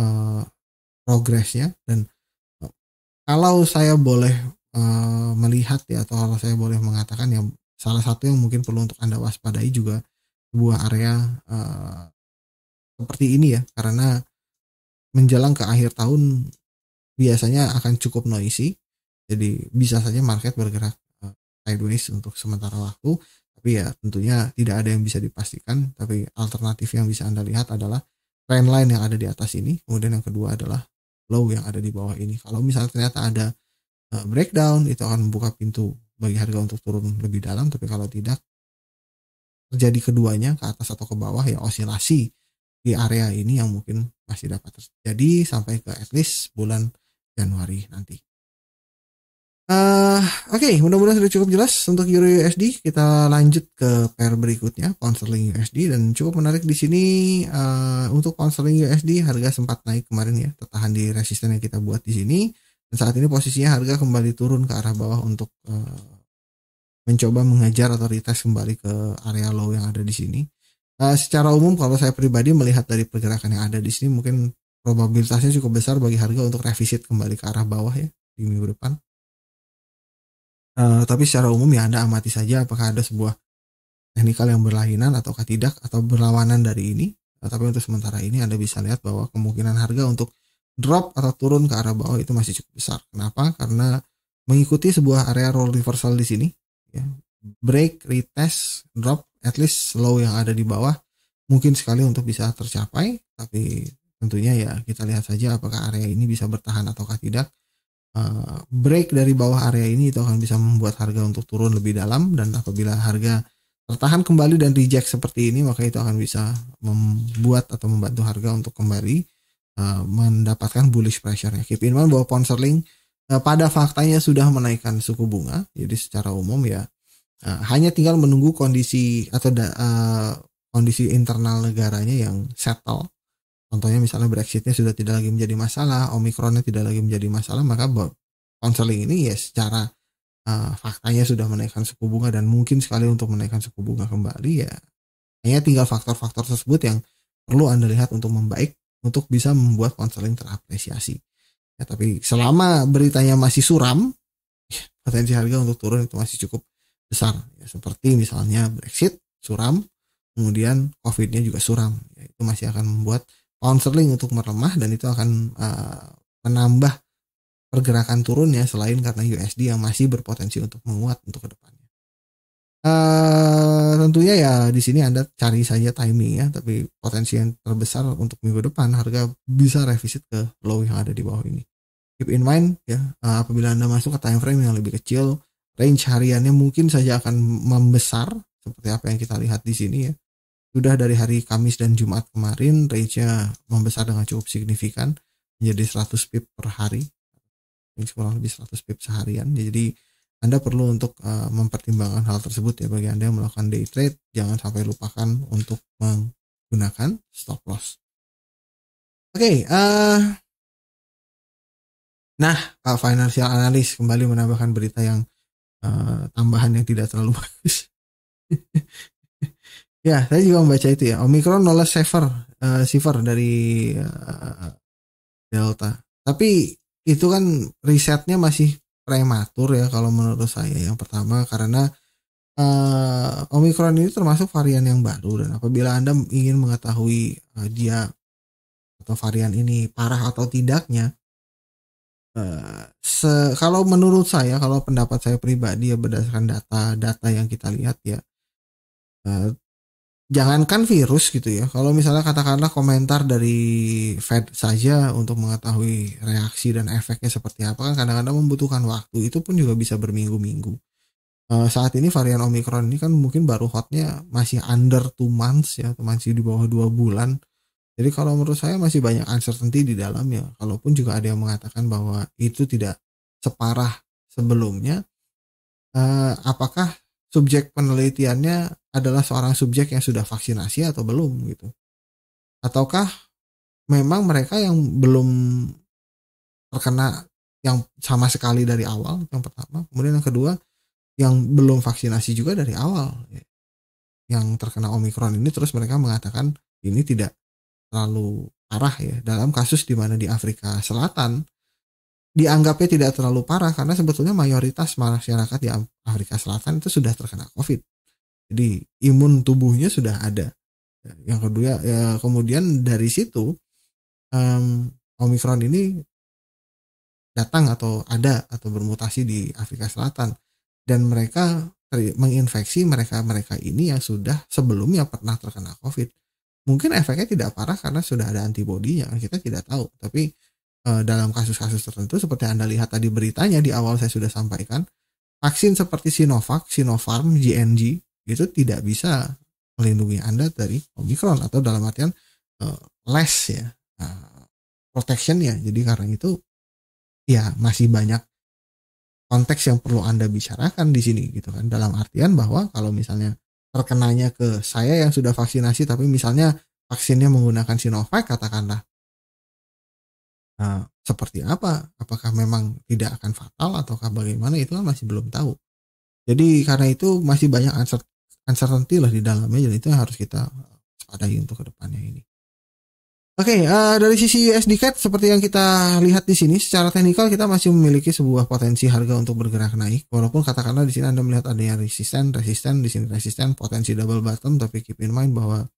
uh, progresnya dan kalau saya boleh uh, melihat ya atau kalau saya boleh mengatakan ya salah satu yang mungkin perlu untuk anda waspadai juga sebuah area uh, seperti ini ya karena menjelang ke akhir tahun biasanya akan cukup noisy jadi bisa saja market bergerak eh, sideways untuk sementara waktu tapi ya tentunya tidak ada yang bisa dipastikan tapi alternatif yang bisa anda lihat adalah trend line yang ada di atas ini kemudian yang kedua adalah low yang ada di bawah ini. Kalau misalnya ternyata ada eh, breakdown itu akan membuka pintu bagi harga untuk turun lebih dalam tapi kalau tidak terjadi keduanya ke atas atau ke bawah ya osilasi di area ini yang mungkin masih dapat terjadi sampai ke at least bulan Januari nanti. Uh, Oke, okay, mudah-mudahan sudah cukup jelas untuk Euro USD. Kita lanjut ke pair berikutnya, Pound USD dan cukup menarik di sini uh, untuk Pound USD harga sempat naik kemarin ya, tertahan di resisten yang kita buat di sini. Dan saat ini posisinya harga kembali turun ke arah bawah untuk uh, mencoba mengejar atau kembali ke area low yang ada di sini. Uh, secara umum kalau saya pribadi melihat dari pergerakan yang ada di sini mungkin probabilitasnya cukup besar bagi harga untuk revisit kembali ke arah bawah ya di minggu depan Eh, tapi secara umum ya Anda amati saja apakah ada sebuah teknikal yang berlainan atau tidak atau berlawanan dari ini. Uh, tapi untuk sementara ini Anda bisa lihat bahwa kemungkinan harga untuk drop atau turun ke arah bawah itu masih cukup besar. Kenapa? Karena mengikuti sebuah area roll reversal di sini, ya. break, retest, drop, at least low yang ada di bawah mungkin sekali untuk bisa tercapai. Tapi tentunya ya kita lihat saja apakah area ini bisa bertahan ataukah tidak Eh, break dari bawah area ini itu akan bisa membuat harga untuk turun lebih dalam dan apabila harga tertahan kembali dan reject seperti ini maka itu akan bisa membuat atau membantu harga untuk kembali uh, mendapatkan bullish pressure. Keep in mind bahwa Ponseling uh, eh, pada faktanya sudah menaikkan suku bunga jadi secara umum ya uh, hanya tinggal menunggu kondisi atau da, uh, kondisi internal negaranya yang settle Contohnya misalnya Brexitnya sudah tidak lagi menjadi masalah, Omikronnya tidak lagi menjadi masalah, maka konseling ini ya secara uh, faktanya sudah menaikkan suku bunga dan mungkin sekali untuk menaikkan suku bunga kembali ya hanya tinggal faktor-faktor tersebut yang perlu Anda lihat untuk membaik untuk bisa membuat konseling terapresiasi. Ya, tapi selama beritanya masih suram, ya, potensi harga untuk turun itu masih cukup besar. Ya, seperti misalnya Brexit suram, kemudian COVID-nya juga suram. Ya, itu masih akan membuat pound sterling untuk melemah dan itu akan uh, menambah pergerakan turun ya selain karena USD yang masih berpotensi untuk menguat untuk kedepannya. Uh, eh, tentunya ya di sini anda cari saja timing ya, tapi potensi yang terbesar untuk minggu depan harga bisa revisit ke low yang ada di bawah ini. Keep in mind ya uh, apabila anda masuk ke time frame yang lebih kecil, range hariannya mungkin saja akan membesar seperti apa yang kita lihat di sini ya sudah dari hari Kamis dan Jumat kemarin, range-nya membesar dengan cukup signifikan, menjadi 100 pip per hari, ini kurang lebih 100 pip seharian. Ya, jadi Anda perlu untuk uh, mempertimbangkan hal tersebut ya bagi Anda yang melakukan day trade, jangan sampai lupakan untuk menggunakan stop loss. Oke, okay, uh, eh, Nah, Pak Financial Analyst kembali menambahkan berita yang uh, tambahan yang tidak terlalu bagus. Ya, saya juga membaca itu ya. Omikron knowledge saver, uh, eh, dari uh, Delta. Tapi itu kan risetnya masih prematur ya kalau menurut saya. Yang pertama karena uh, Omicron ini termasuk varian yang baru dan apabila Anda ingin mengetahui uh, dia atau varian ini parah atau tidaknya uh, se kalau menurut saya kalau pendapat saya pribadi ya berdasarkan data-data yang kita lihat ya uh, jangankan virus gitu ya kalau misalnya katakanlah komentar dari Fed saja untuk mengetahui reaksi dan efeknya seperti apa kan kadang-kadang membutuhkan waktu itu pun juga bisa berminggu-minggu uh, saat ini varian Omicron ini kan mungkin baru hotnya masih under two months ya atau masih di bawah dua bulan jadi kalau menurut saya masih banyak uncertainty di dalamnya kalaupun juga ada yang mengatakan bahwa itu tidak separah sebelumnya uh, apakah subjek penelitiannya adalah seorang subjek yang sudah vaksinasi atau belum gitu. Ataukah memang mereka yang belum terkena yang sama sekali dari awal yang pertama, kemudian yang kedua yang belum vaksinasi juga dari awal ya. yang terkena omikron ini terus mereka mengatakan ini tidak terlalu parah ya dalam kasus di mana di Afrika Selatan dianggapnya tidak terlalu parah karena sebetulnya mayoritas masyarakat di Afrika Selatan itu sudah terkena COVID. Jadi imun tubuhnya sudah ada. Yang kedua, ya, kemudian dari situ um, Omikron ini datang atau ada atau bermutasi di Afrika Selatan dan mereka menginfeksi mereka-mereka ini yang sudah sebelumnya pernah terkena COVID. Mungkin efeknya tidak parah karena sudah ada antibodinya, kita tidak tahu. Tapi Eh, dalam kasus-kasus tertentu seperti Anda lihat tadi beritanya di awal saya sudah sampaikan, vaksin seperti Sinovac, Sinopharm, GNG itu tidak bisa melindungi Anda dari Omicron atau dalam artian uh, less ya uh, eh, protection ya. Jadi karena itu ya masih banyak konteks yang perlu Anda bicarakan di sini gitu kan. Dalam artian bahwa kalau misalnya terkenanya ke saya yang sudah vaksinasi tapi misalnya vaksinnya menggunakan Sinovac katakanlah uh, seperti apa apakah memang tidak akan fatal ataukah bagaimana itu kan masih belum tahu jadi karena itu masih banyak uncertainty lah di dalamnya dan itu yang harus kita waspadai untuk kedepannya ini Oke, okay, uh, eh, dari sisi USD CAD seperti yang kita lihat di sini, secara teknikal kita masih memiliki sebuah potensi harga untuk bergerak naik. Walaupun katakanlah di sini Anda melihat adanya resisten, resisten, di sini resisten, potensi double bottom, tapi keep in mind bahwa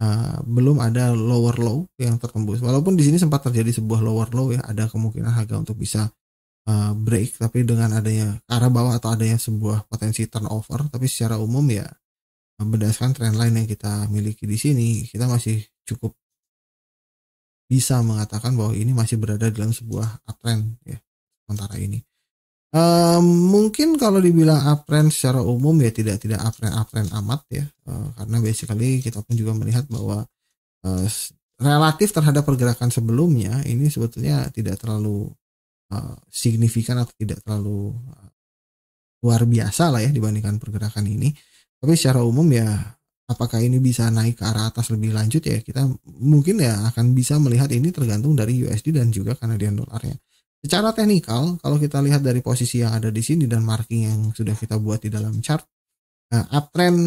uh, belum ada lower low yang tertembus. Walaupun di sini sempat terjadi sebuah lower low ya, ada kemungkinan harga untuk bisa uh, break, tapi dengan adanya arah bawah atau adanya sebuah potensi turnover, tapi secara umum ya eh, berdasarkan trend line yang kita miliki di sini, kita masih cukup bisa mengatakan bahwa ini masih berada dalam sebuah uptrend ya sementara ini. Um, mungkin kalau dibilang uptrend secara umum ya tidak tidak uptrend uptrend amat ya uh, karena basically kita pun juga melihat bahwa uh, relatif terhadap pergerakan sebelumnya ini sebetulnya tidak terlalu uh, signifikan atau tidak terlalu uh, luar biasa lah ya dibandingkan pergerakan ini tapi secara umum ya apakah ini bisa naik ke arah atas lebih lanjut ya kita mungkin ya akan bisa melihat ini tergantung dari USD dan juga di antaranya. Secara teknikal, kalau kita lihat dari posisi yang ada di sini dan marking yang sudah kita buat di dalam chart, nah, uptrend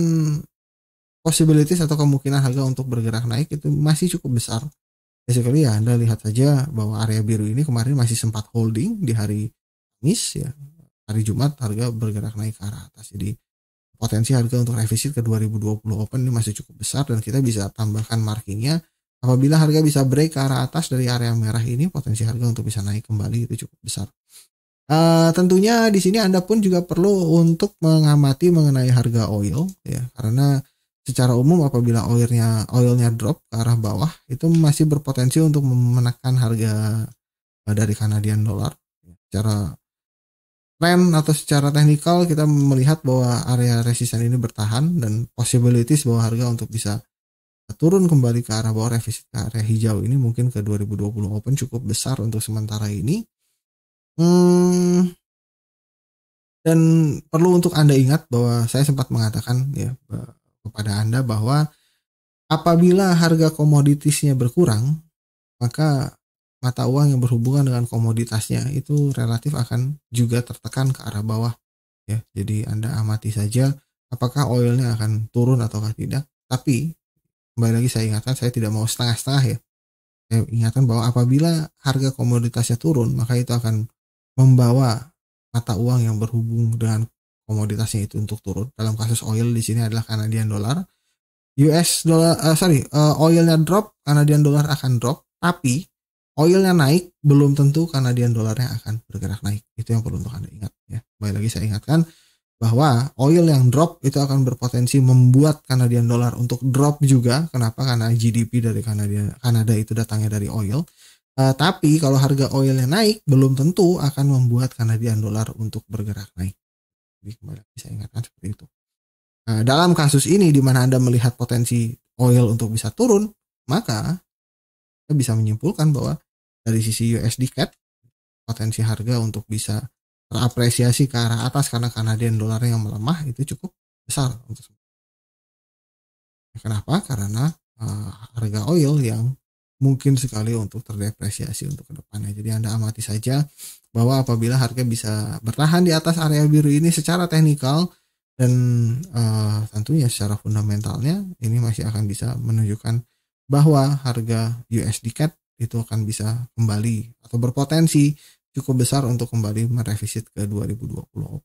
possibilities atau kemungkinan harga untuk bergerak naik itu masih cukup besar. Basically ya Anda lihat saja bahwa area biru ini kemarin masih sempat holding di hari Kamis ya. Hari Jumat harga bergerak naik ke arah atas. Jadi potensi harga untuk revisi ke 2020 open ini masih cukup besar dan kita bisa tambahkan markingnya Apabila harga bisa break ke arah atas dari area merah ini, potensi harga untuk bisa naik kembali itu cukup besar. Uh, tentunya di sini Anda pun juga perlu untuk mengamati mengenai harga oil, ya, karena secara umum apabila oilnya oilnya drop ke arah bawah itu masih berpotensi untuk menekan harga eh, dari Canadian dollar. Secara tren atau secara teknikal kita melihat bahwa area resisten ini bertahan dan possibilities bahwa harga untuk bisa turun kembali ke arah bawah revisi ke area hijau ini mungkin ke 2020 Open cukup besar untuk sementara ini. Hmm, dan perlu untuk Anda ingat bahwa saya sempat mengatakan ya kepada Anda bahwa apabila harga komoditasnya berkurang, maka mata uang yang berhubungan dengan komoditasnya itu relatif akan juga tertekan ke arah bawah ya. Jadi Anda amati saja apakah oilnya akan turun ataukah tidak. Tapi kembali lagi saya ingatkan saya tidak mau setengah-setengah ya saya ingatkan bahwa apabila harga komoditasnya turun maka itu akan membawa mata uang yang berhubung dengan komoditasnya itu untuk turun dalam kasus oil di sini adalah Canadian dollar US dollar uh, sorry uh, oilnya drop Canadian dollar akan drop tapi oilnya naik belum tentu Canadian dollarnya akan bergerak naik itu yang perlu untuk anda ingat ya kembali lagi saya ingatkan bahwa oil yang drop itu akan berpotensi membuat Canadian dollar untuk drop juga. Kenapa? Karena GDP dari Kanada Kanada itu datangnya dari oil. Uh, tapi kalau harga oilnya naik, belum tentu akan membuat Canadian dollar untuk bergerak naik. Jadi kembali lagi saya ingatkan seperti itu. Uh, dalam kasus ini di mana Anda melihat potensi oil untuk bisa turun, maka bisa menyimpulkan bahwa dari sisi USD CAD potensi harga untuk bisa terapresiasi ke arah atas karena Kanadian dolarnya yang melemah itu cukup besar untuk ya, Kenapa? Karena uh, harga oil yang mungkin sekali untuk terdepresiasi untuk kedepannya. Jadi Anda amati saja bahwa apabila harga bisa bertahan di atas area biru ini secara teknikal dan uh, tentunya secara fundamentalnya ini masih akan bisa menunjukkan bahwa harga USD CAD itu akan bisa kembali atau berpotensi cukup besar untuk kembali merevisi ke 2020 open.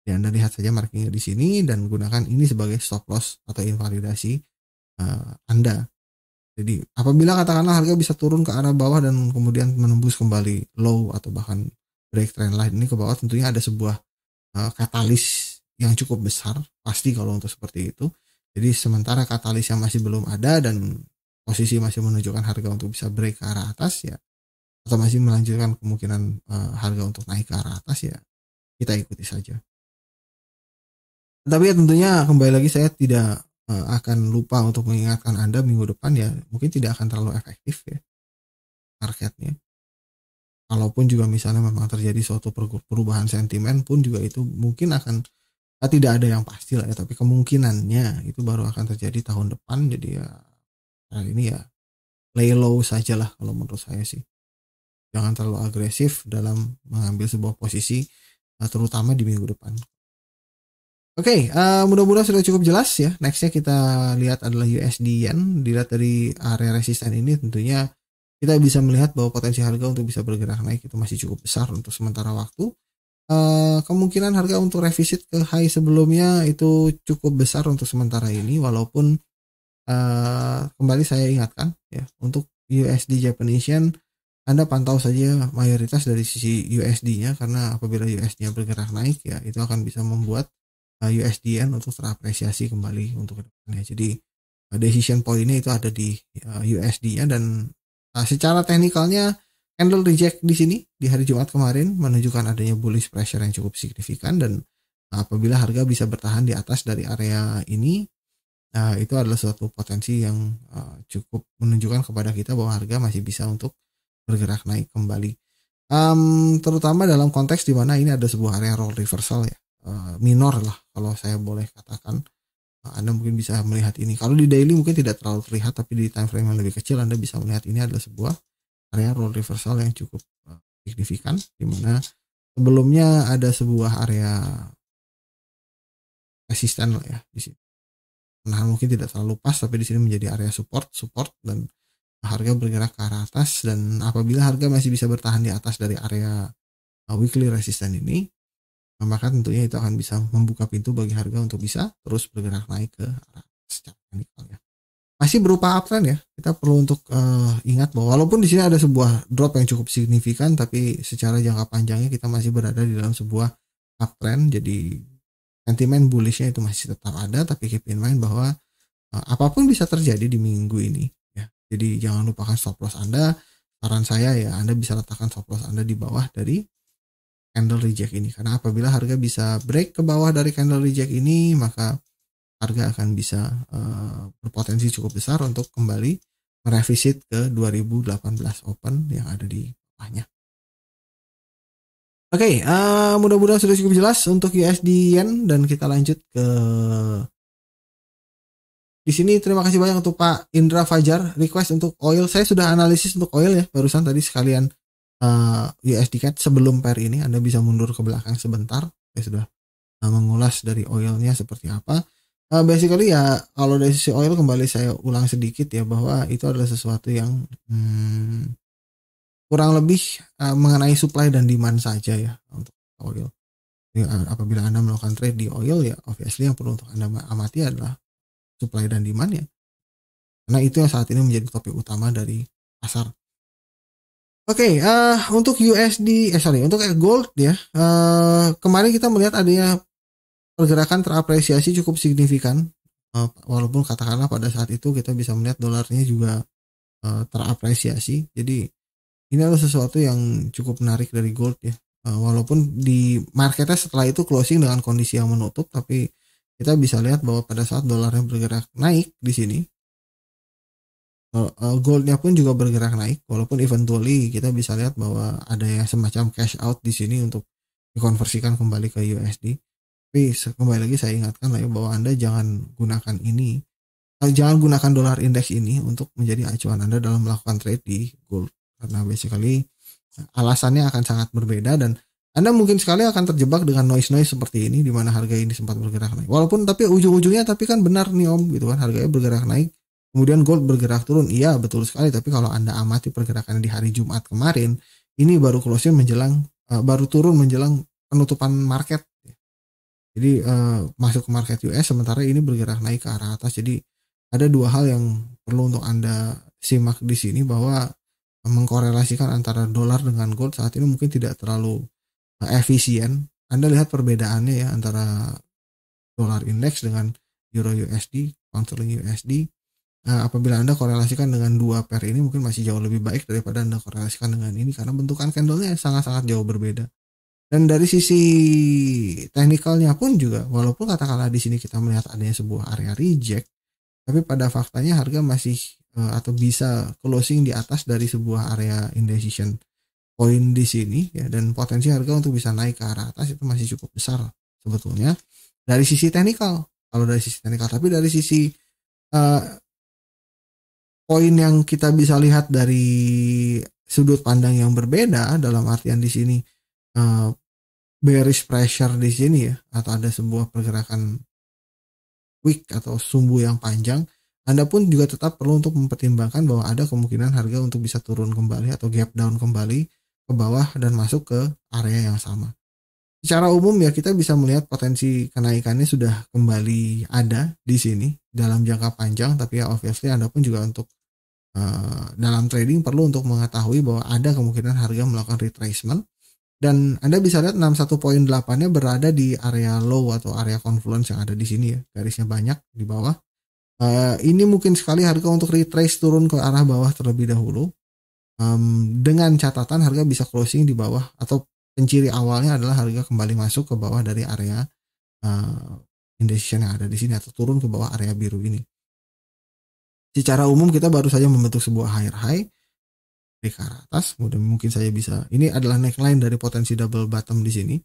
dan Anda lihat saja markingnya di sini dan gunakan ini sebagai stop loss atau invalidasi uh, Anda. Jadi apabila katakanlah harga bisa turun ke arah bawah dan kemudian menembus kembali low atau bahkan break trend line ini ke bawah tentunya ada sebuah uh, katalis yang cukup besar pasti kalau untuk seperti itu. Jadi sementara katalisnya masih belum ada dan posisi masih menunjukkan harga untuk bisa break ke arah atas ya atau masih melanjutkan kemungkinan uh, harga untuk naik ke arah atas ya kita ikuti saja. Tapi ya tentunya kembali lagi saya tidak uh, akan lupa untuk mengingatkan Anda minggu depan ya mungkin tidak akan terlalu efektif ya marketnya. Kalaupun juga misalnya memang terjadi suatu perubahan sentimen pun juga itu mungkin akan ya tidak ada yang pasti lah ya tapi kemungkinannya itu baru akan terjadi tahun depan jadi ya hari ini ya lay low sajalah kalau menurut saya sih jangan terlalu agresif dalam mengambil sebuah posisi eh, terutama di minggu depan. Oke, okay, uh, eh, mudah-mudahan sudah cukup jelas ya. Nextnya kita lihat adalah USD Yen. Dilihat dari area resisten ini tentunya kita bisa melihat bahwa potensi harga untuk bisa bergerak naik itu masih cukup besar untuk sementara waktu. Uh, kemungkinan harga untuk revisit ke high sebelumnya itu cukup besar untuk sementara ini walaupun uh, kembali saya ingatkan ya untuk USD Japanese yen anda pantau saja mayoritas dari sisi USD-nya karena apabila USD-nya bergerak naik ya itu akan bisa membuat USD eh, USDN untuk terapresiasi kembali untuk kedepannya. Jadi eh, decision point ini itu ada di eh, USD-nya dan nah, secara teknikalnya candle reject di sini di hari Jumat kemarin menunjukkan adanya bullish pressure yang cukup signifikan dan apabila harga bisa bertahan di atas dari area ini nah, itu adalah suatu potensi yang cukup menunjukkan kepada kita bahwa harga masih bisa untuk bergerak naik kembali. Um, terutama dalam konteks di mana ini ada sebuah area roll reversal ya, uh, minor lah kalau saya boleh katakan. Eh, anda mungkin bisa melihat ini. Kalau di daily mungkin tidak terlalu terlihat, tapi di time frame yang lebih kecil Anda bisa melihat ini adalah sebuah area roll reversal yang cukup eh, signifikan, di mana sebelumnya ada sebuah area resisten lah ya di sini. Nah mungkin tidak terlalu pas, tapi di sini menjadi area support, support dan harga bergerak ke arah atas dan apabila harga masih bisa bertahan di atas dari area uh, weekly resistance ini maka tentunya itu akan bisa membuka pintu bagi harga untuk bisa terus bergerak naik ke arah secara teknikal ya. Masih berupa uptrend ya. Kita perlu untuk uh, ingat bahwa walaupun di sini ada sebuah drop yang cukup signifikan tapi secara jangka panjangnya kita masih berada di dalam sebuah uptrend jadi sentimen bullishnya itu masih tetap ada tapi keep in mind bahwa uh, apapun bisa terjadi di minggu ini jadi jangan lupakan stop loss Anda. Saran saya ya Anda bisa letakkan stop loss Anda di bawah dari candle reject ini karena apabila harga bisa break ke bawah dari candle reject ini maka harga akan bisa uh, berpotensi cukup besar untuk kembali merevisit ke 2018 open yang ada di bawahnya. Oke, okay, uh, eh, mudah-mudahan sudah cukup jelas untuk USD Yen dan kita lanjut ke di sini terima kasih banyak untuk Pak Indra Fajar request untuk oil. Saya sudah analisis untuk oil ya barusan tadi sekalian uh, eh, USD CAD sebelum pair ini Anda bisa mundur ke belakang sebentar. Saya sudah uh, mengulas dari oilnya seperti apa. Uh, basically ya kalau dari sisi oil kembali saya ulang sedikit ya bahwa itu adalah sesuatu yang hmm, kurang lebih uh, mengenai supply dan demand saja ya untuk oil. Ya, apabila Anda melakukan trade di oil ya obviously yang perlu untuk Anda amati adalah supply dan demand ya karena itu yang saat ini menjadi topik utama dari pasar oke okay, uh, eh, untuk USD eh sorry untuk eh, gold ya uh, kemarin kita melihat adanya pergerakan terapresiasi cukup signifikan uh, walaupun katakanlah pada saat itu kita bisa melihat dolarnya juga uh, terapresiasi jadi ini adalah sesuatu yang cukup menarik dari gold ya walaupun di marketnya setelah itu closing dengan kondisi yang menutup tapi kita bisa lihat bahwa pada saat dolarnya bergerak naik di sini eh, eh, goldnya pun juga bergerak naik walaupun eventually kita bisa lihat bahwa ada ya semacam cash out di sini untuk dikonversikan kembali ke USD tapi kembali lagi saya ingatkan lagi ya bahwa anda jangan gunakan ini eh, jangan gunakan dolar indeks ini untuk menjadi acuan anda dalam melakukan trade di gold karena basically alasannya akan sangat berbeda dan anda mungkin sekali akan terjebak dengan noise-noise seperti ini di mana harga ini sempat bergerak naik. Walaupun tapi ujung-ujungnya tapi kan benar nih Om gitu kan harganya bergerak naik. Kemudian gold bergerak turun. Iya betul sekali tapi kalau Anda amati pergerakan di hari Jumat kemarin ini baru closing menjelang uh, baru turun menjelang penutupan market. Jadi uh, masuk ke market US sementara ini bergerak naik ke arah atas. Jadi ada dua hal yang perlu untuk Anda simak di sini bahwa mengkorelasikan antara dolar dengan gold saat ini mungkin tidak terlalu Nah, efisien. Anda lihat perbedaannya ya antara dolar indeks dengan euro USD, pound USD. Nah, apabila Anda korelasikan dengan dua pair ini mungkin masih jauh lebih baik daripada Anda korelasikan dengan ini karena bentukan candlenya sangat-sangat jauh berbeda. Dan dari sisi teknikalnya pun juga, walaupun katakanlah di sini kita melihat adanya sebuah area reject, tapi pada faktanya harga masih eh, atau bisa closing di atas dari sebuah area indecision poin di sini ya dan potensi harga untuk bisa naik ke arah atas itu masih cukup besar sebetulnya dari sisi teknikal kalau dari sisi teknikal tapi dari sisi uh, poin yang kita bisa lihat dari sudut pandang yang berbeda dalam artian di sini uh, bearish pressure di sini ya atau ada sebuah pergerakan quick atau sumbu yang panjang anda pun juga tetap perlu untuk mempertimbangkan bahwa ada kemungkinan harga untuk bisa turun kembali atau gap down kembali ke bawah dan masuk ke area yang sama. Secara umum ya kita bisa melihat potensi kenaikannya sudah kembali ada di sini dalam jangka panjang tapi ya obviously Anda pun juga untuk uh, dalam trading perlu untuk mengetahui bahwa ada kemungkinan harga melakukan retracement dan Anda bisa lihat 61.8-nya berada di area low atau area confluence yang ada di sini ya garisnya banyak di bawah. Uh, ini mungkin sekali harga untuk retrace turun ke arah bawah terlebih dahulu um, dengan catatan harga bisa closing di bawah atau penciri awalnya adalah harga kembali masuk ke bawah dari area uh, indecision yang ada di sini atau turun ke bawah area biru ini. Secara umum kita baru saja membentuk sebuah higher high di ke arah atas, kemudian mungkin saya bisa. Ini adalah neckline dari potensi double bottom di sini.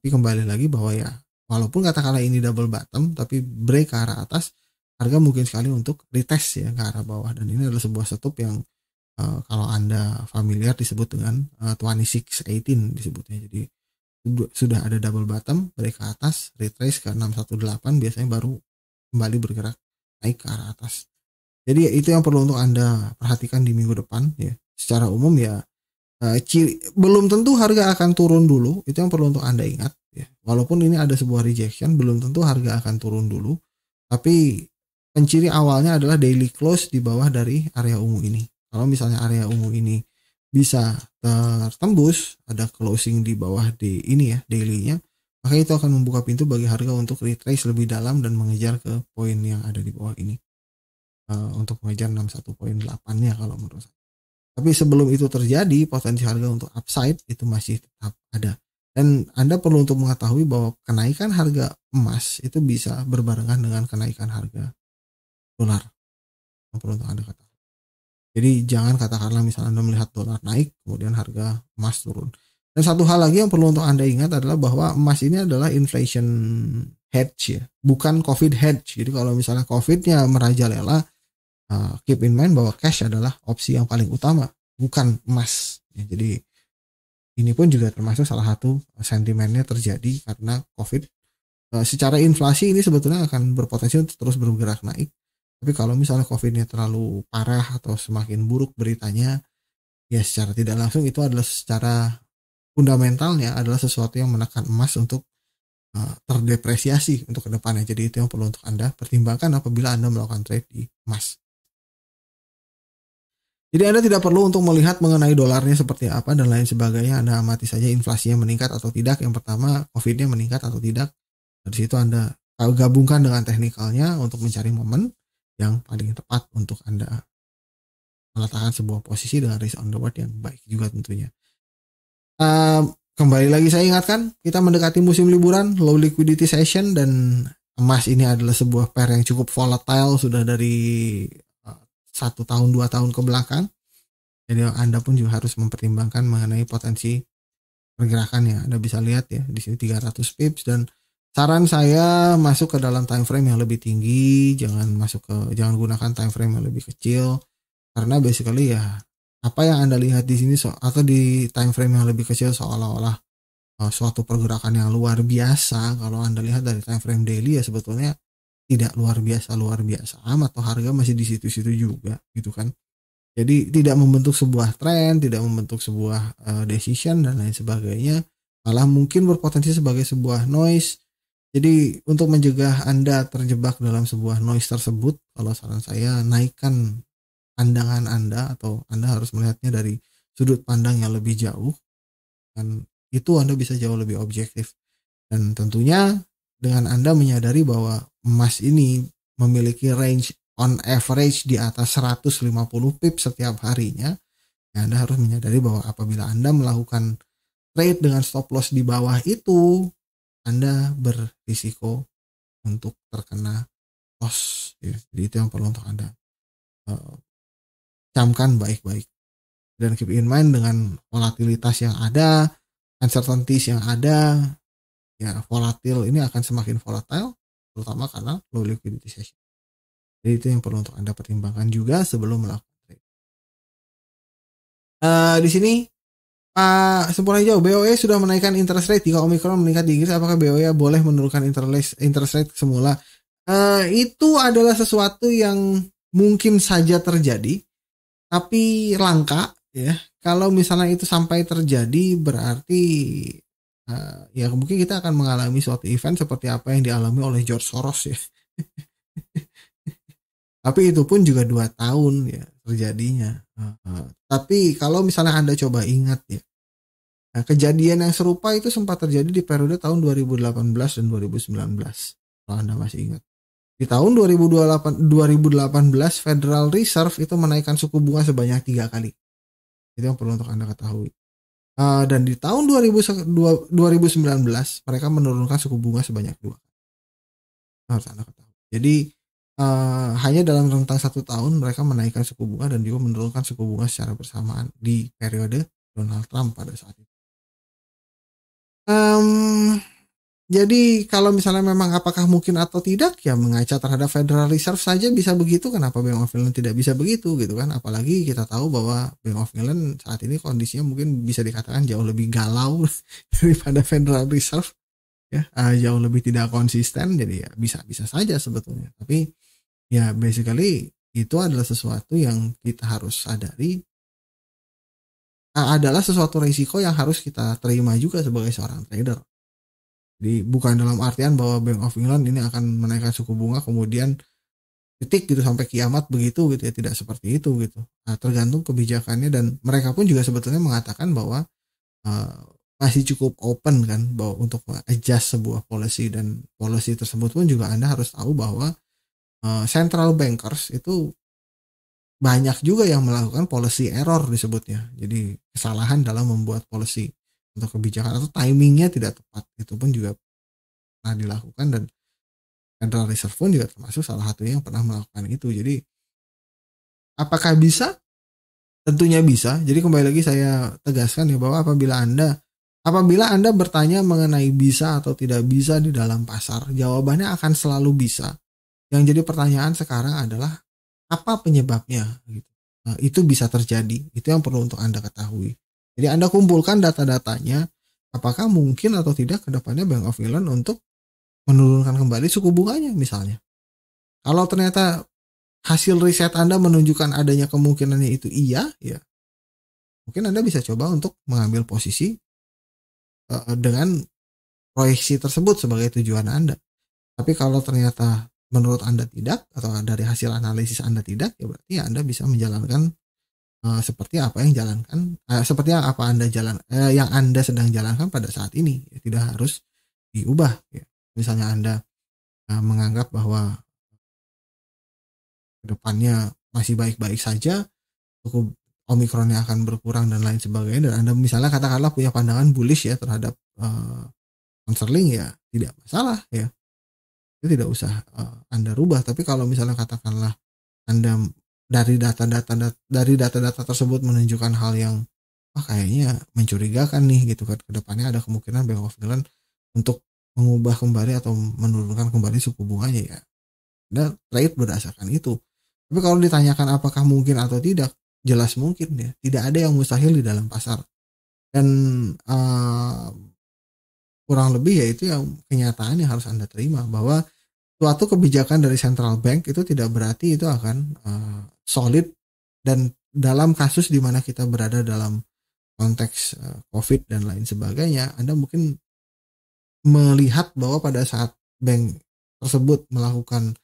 Tapi kembali lagi bahwa ya, walaupun katakanlah ini double bottom, tapi break ke arah atas, harga mungkin sekali untuk retest ya ke arah bawah. Dan ini adalah sebuah setup yang Eh, kalau anda familiar disebut dengan uh, eh, 2618 disebutnya jadi sudah ada double bottom mereka ke atas retrace ke 618 biasanya baru kembali bergerak naik ke arah atas jadi itu yang perlu untuk anda perhatikan di minggu depan ya secara umum ya uh, ciri, belum tentu harga akan turun dulu itu yang perlu untuk anda ingat ya walaupun ini ada sebuah rejection belum tentu harga akan turun dulu tapi penciri awalnya adalah daily close di bawah dari area ungu ini kalau misalnya area ungu ini bisa tertembus ada closing di bawah di ini ya dailynya maka itu akan membuka pintu bagi harga untuk retrace lebih dalam dan mengejar ke poin yang ada di bawah ini uh, untuk mengejar 61.8 nya kalau menurut saya tapi sebelum itu terjadi potensi harga untuk upside itu masih tetap ada dan Anda perlu untuk mengetahui bahwa kenaikan harga emas itu bisa berbarengan dengan kenaikan harga dolar perlu untuk Anda ketahui jadi jangan katakanlah misalnya Anda melihat dolar naik kemudian harga emas turun. Dan satu hal lagi yang perlu untuk Anda ingat adalah bahwa emas ini adalah inflation hedge ya, bukan covid hedge. Jadi kalau misalnya covidnya merajalela, uh, keep in mind bahwa cash adalah opsi yang paling utama, bukan emas. Ya, jadi ini pun juga termasuk salah satu sentimennya terjadi karena covid. Uh, secara inflasi ini sebetulnya akan berpotensi untuk terus bergerak naik tapi kalau misalnya COVID-nya terlalu parah atau semakin buruk beritanya, ya secara tidak langsung itu adalah secara fundamentalnya adalah sesuatu yang menekan emas untuk uh, terdepresiasi untuk kedepannya. Jadi itu yang perlu untuk Anda pertimbangkan apabila Anda melakukan trade di emas. Jadi Anda tidak perlu untuk melihat mengenai dolarnya seperti apa dan lain sebagainya. Anda amati saja inflasinya meningkat atau tidak. Yang pertama, COVID-nya meningkat atau tidak. Dari situ Anda gabungkan dengan teknikalnya untuk mencari momen yang paling tepat untuk Anda meletakkan sebuah posisi dengan risk on the board yang baik juga tentunya. Um, kembali lagi saya ingatkan, kita mendekati musim liburan, low liquidity session dan emas ini adalah sebuah pair yang cukup volatile sudah dari eh, satu tahun dua tahun ke belakang. Jadi Anda pun juga harus mempertimbangkan mengenai potensi pergerakannya. Anda bisa lihat ya di sini 300 pips dan saran saya masuk ke dalam time frame yang lebih tinggi, jangan masuk ke jangan gunakan time frame yang lebih kecil karena basically ya apa yang Anda lihat di sini so, atau di time frame yang lebih kecil seolah-olah uh, suatu pergerakan yang luar biasa kalau Anda lihat dari time frame daily ya sebetulnya tidak luar biasa luar biasa amat atau harga masih di situ-situ juga gitu kan. Jadi tidak membentuk sebuah tren, tidak membentuk sebuah uh, decision dan lain sebagainya, malah mungkin berpotensi sebagai sebuah noise jadi untuk mencegah Anda terjebak dalam sebuah noise tersebut, kalau saran saya naikkan pandangan Anda atau Anda harus melihatnya dari sudut pandang yang lebih jauh. Dan itu Anda bisa jauh lebih objektif. Dan tentunya dengan Anda menyadari bahwa emas ini memiliki range on average di atas 150 pip setiap harinya, ya Anda harus menyadari bahwa apabila Anda melakukan trade dengan stop loss di bawah itu, anda berisiko untuk terkena kos. Ya. Jadi itu yang perlu untuk Anda uh, camkan baik-baik. Dan keep in mind dengan volatilitas yang ada, uncertainties yang ada, ya volatil ini akan semakin volatile, terutama karena low liquidity session. Jadi itu yang perlu untuk Anda pertimbangkan juga sebelum melakukan trade. Uh, di sini Pak ah, Sempurna Hijau, BOE sudah menaikkan interest rate jika Omicron meningkat di Inggris, apakah BOE boleh menurunkan interest rate semula? Uh, itu adalah sesuatu yang mungkin saja terjadi, tapi langka ya. Kalau misalnya itu sampai terjadi, berarti uh, ya mungkin kita akan mengalami suatu event seperti apa yang dialami oleh George Soros ya. tapi itu pun juga dua tahun ya terjadinya uh, tapi kalau misalnya anda coba ingat ya nah, kejadian yang serupa itu sempat terjadi di periode tahun 2018 dan 2019 kalau anda masih ingat di tahun 2028, 2018 Federal Reserve itu menaikkan suku bunga sebanyak tiga kali. Itu yang perlu untuk Anda ketahui. Uh, dan di tahun 2000, 2019 mereka menurunkan suku bunga sebanyak dua kali. Harus Anda ketahui. Jadi uh, hanya dalam rentang satu tahun mereka menaikkan suku bunga dan juga menurunkan suku bunga secara bersamaan di periode Donald Trump pada saat itu. Um, jadi kalau misalnya memang apakah mungkin atau tidak ya mengaca terhadap Federal Reserve saja bisa begitu kenapa Bank of England tidak bisa begitu gitu kan apalagi kita tahu bahwa Bank of England saat ini kondisinya mungkin bisa dikatakan jauh lebih galau daripada Federal Reserve ya uh, jauh lebih tidak konsisten jadi ya bisa bisa saja sebetulnya tapi ya basically itu adalah sesuatu yang kita harus sadari uh, adalah sesuatu risiko yang harus kita terima juga sebagai seorang trader jadi bukan dalam artian bahwa Bank of England ini akan menaikkan suku bunga kemudian titik gitu sampai kiamat begitu gitu ya tidak seperti itu gitu nah, tergantung kebijakannya dan mereka pun juga sebetulnya mengatakan bahwa uh, masih cukup open kan bahwa untuk adjust sebuah policy dan policy tersebut pun juga Anda harus tahu bahwa uh, central bankers itu banyak juga yang melakukan policy error disebutnya. Jadi kesalahan dalam membuat policy untuk kebijakan atau timingnya tidak tepat itu pun juga pernah dilakukan dan Federal Reserve pun juga termasuk salah satu yang pernah melakukan itu. Jadi apakah bisa? Tentunya bisa. Jadi kembali lagi saya tegaskan ya bahwa apabila Anda Apabila Anda bertanya mengenai bisa atau tidak bisa di dalam pasar, jawabannya akan selalu bisa. Yang jadi pertanyaan sekarang adalah apa penyebabnya gitu. Nah, itu bisa terjadi. Itu yang perlu untuk Anda ketahui. Jadi Anda kumpulkan data-datanya apakah mungkin atau tidak kedepannya Bank of England untuk menurunkan kembali suku bunganya misalnya. Kalau ternyata hasil riset Anda menunjukkan adanya kemungkinannya itu iya, ya mungkin Anda bisa coba untuk mengambil posisi Eh, dengan proyeksi tersebut sebagai tujuan Anda. Tapi kalau ternyata menurut Anda tidak atau dari hasil analisis Anda tidak, ya berarti Anda bisa menjalankan uh, seperti apa yang jalankan uh, seperti apa Anda jalan uh, yang Anda sedang jalankan pada saat ini, ya, tidak harus diubah ya. Misalnya Anda uh, menganggap bahwa kedepannya masih baik-baik saja, cukup omikronnya akan berkurang dan lain sebagainya dan anda misalnya katakanlah punya pandangan bullish ya terhadap uh, counseling ya tidak masalah ya itu tidak usah uh, anda rubah tapi kalau misalnya katakanlah anda dari data-data dari data-data tersebut menunjukkan hal yang ah, kayaknya mencurigakan nih gitu kan kedepannya ada kemungkinan Bank of England untuk mengubah kembali atau menurunkan kembali suku bunganya ya. Dan trade berdasarkan itu. Tapi kalau ditanyakan apakah mungkin atau tidak, jelas mungkin ya tidak ada yang mustahil di dalam pasar dan uh, kurang lebih ya itu yang kenyataan yang harus anda terima bahwa suatu kebijakan dari central bank itu tidak berarti itu akan uh, solid dan dalam kasus di mana kita berada dalam konteks uh, covid dan lain sebagainya anda mungkin melihat bahwa pada saat bank tersebut melakukan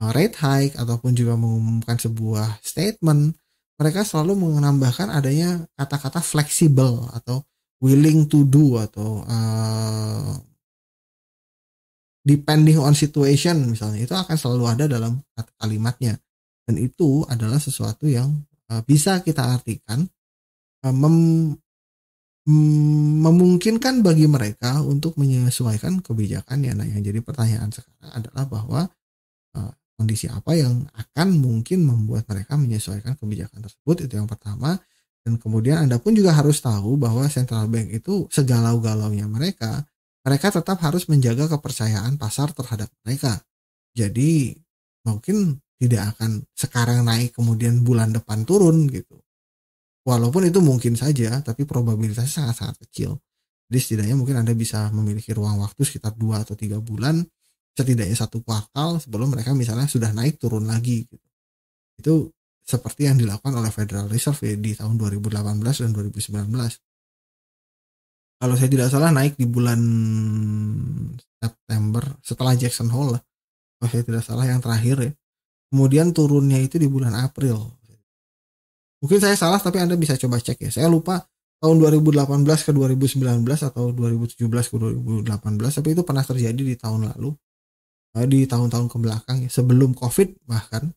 rate hike ataupun juga mengumumkan sebuah statement mereka selalu menambahkan adanya kata-kata fleksibel atau willing to do atau uh, depending on situation misalnya itu akan selalu ada dalam kalimatnya dan itu adalah sesuatu yang uh, bisa kita artikan uh, mem mm, memungkinkan bagi mereka untuk menyesuaikan kebijakannya. Nah, yang jadi pertanyaan sekarang adalah bahwa kondisi apa yang akan mungkin membuat mereka menyesuaikan kebijakan tersebut itu yang pertama dan kemudian Anda pun juga harus tahu bahwa central bank itu segalau-galaunya mereka mereka tetap harus menjaga kepercayaan pasar terhadap mereka jadi mungkin tidak akan sekarang naik kemudian bulan depan turun gitu walaupun itu mungkin saja tapi probabilitasnya sangat-sangat kecil jadi setidaknya mungkin Anda bisa memiliki ruang waktu sekitar 2 atau 3 bulan setidaknya satu kuartal sebelum mereka misalnya sudah naik turun lagi gitu. Itu seperti yang dilakukan oleh Federal Reserve ya, di tahun 2018 dan 2019. Kalau saya tidak salah naik di bulan September setelah Jackson Hole lah. Kalau saya tidak salah yang terakhir ya. Kemudian turunnya itu di bulan April. Mungkin saya salah tapi Anda bisa coba cek ya. Saya lupa tahun 2018 ke 2019 atau 2017 ke 2018 tapi itu pernah terjadi di tahun lalu Eh, di tahun-tahun kebelakang ya, sebelum COVID bahkan,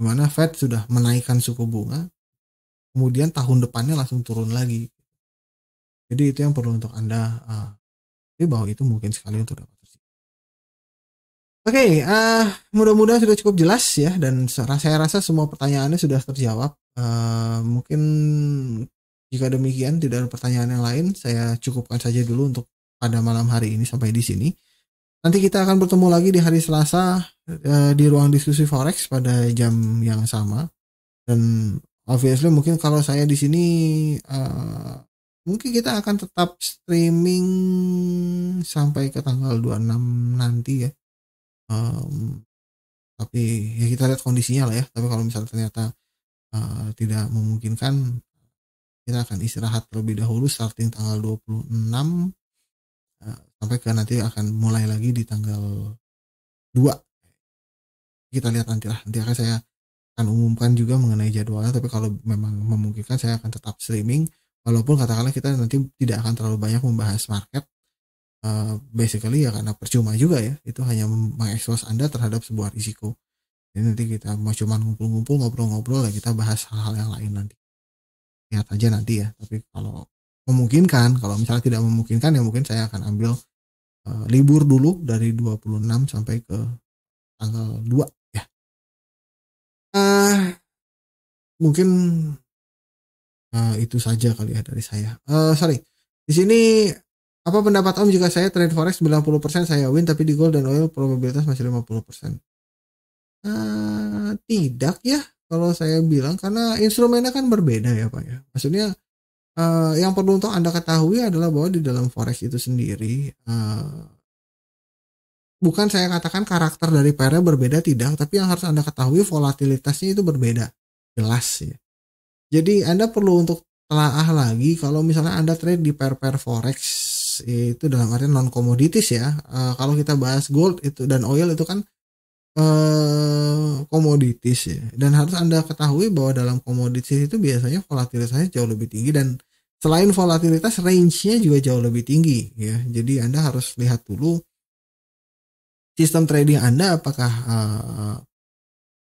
dimana mana Fed sudah menaikkan suku bunga, kemudian tahun depannya langsung turun lagi. Jadi itu yang perlu untuk anda uh, eh, bahwa itu mungkin sekali untuk dapat Oke, okay, uh, eh, mudah-mudahan sudah cukup jelas ya dan saya rasa semua pertanyaannya sudah terjawab. Uh, mungkin jika demikian tidak ada pertanyaan yang lain, saya cukupkan saja dulu untuk pada malam hari ini sampai di sini. Nanti kita akan bertemu lagi di hari Selasa eh, di ruang diskusi forex pada jam yang sama. Dan obviously mungkin kalau saya di sini uh, mungkin kita akan tetap streaming sampai ke tanggal 26 nanti ya. Um, tapi ya kita lihat kondisinya lah ya. Tapi kalau misalnya ternyata uh, tidak memungkinkan kita akan istirahat terlebih dahulu starting tanggal 26 Eh, sampai ke nanti akan mulai lagi di tanggal 2 kita lihat nanti lah nanti akan saya akan umumkan juga mengenai jadwalnya tapi kalau memang memungkinkan saya akan tetap streaming walaupun katakanlah kita nanti tidak akan terlalu banyak membahas market uh, basically ya karena percuma juga ya itu hanya mengekspos anda terhadap sebuah risiko jadi nanti kita mau cuma ngumpul-ngumpul ngobrol-ngobrol ya kita bahas hal-hal yang lain nanti lihat aja nanti ya tapi kalau memungkinkan kalau misalnya tidak memungkinkan ya mungkin saya akan ambil uh, libur dulu dari 26 sampai ke tanggal 2 ya uh, mungkin uh, itu saja kali ya dari saya uh, sorry di sini apa pendapat Om jika saya trade forex 90% saya win tapi di gold dan oil probabilitas masih 50%? Uh, tidak ya kalau saya bilang karena instrumennya kan berbeda ya Pak ya. Maksudnya Eh, yang perlu untuk anda ketahui adalah bahwa di dalam forex itu sendiri uh, bukan saya katakan karakter dari pairnya berbeda tidak tapi yang harus anda ketahui volatilitasnya itu berbeda jelas ya jadi anda perlu untuk telaah lagi kalau misalnya anda trade di pair-pair forex itu dalam artian non komoditis ya uh, kalau kita bahas gold itu dan oil itu kan Uh, ya dan harus anda ketahui bahwa dalam komoditis itu biasanya volatilitasnya jauh lebih tinggi dan Selain volatilitas, range-nya juga jauh lebih tinggi ya. Jadi Anda harus lihat dulu sistem trading Anda apakah uh,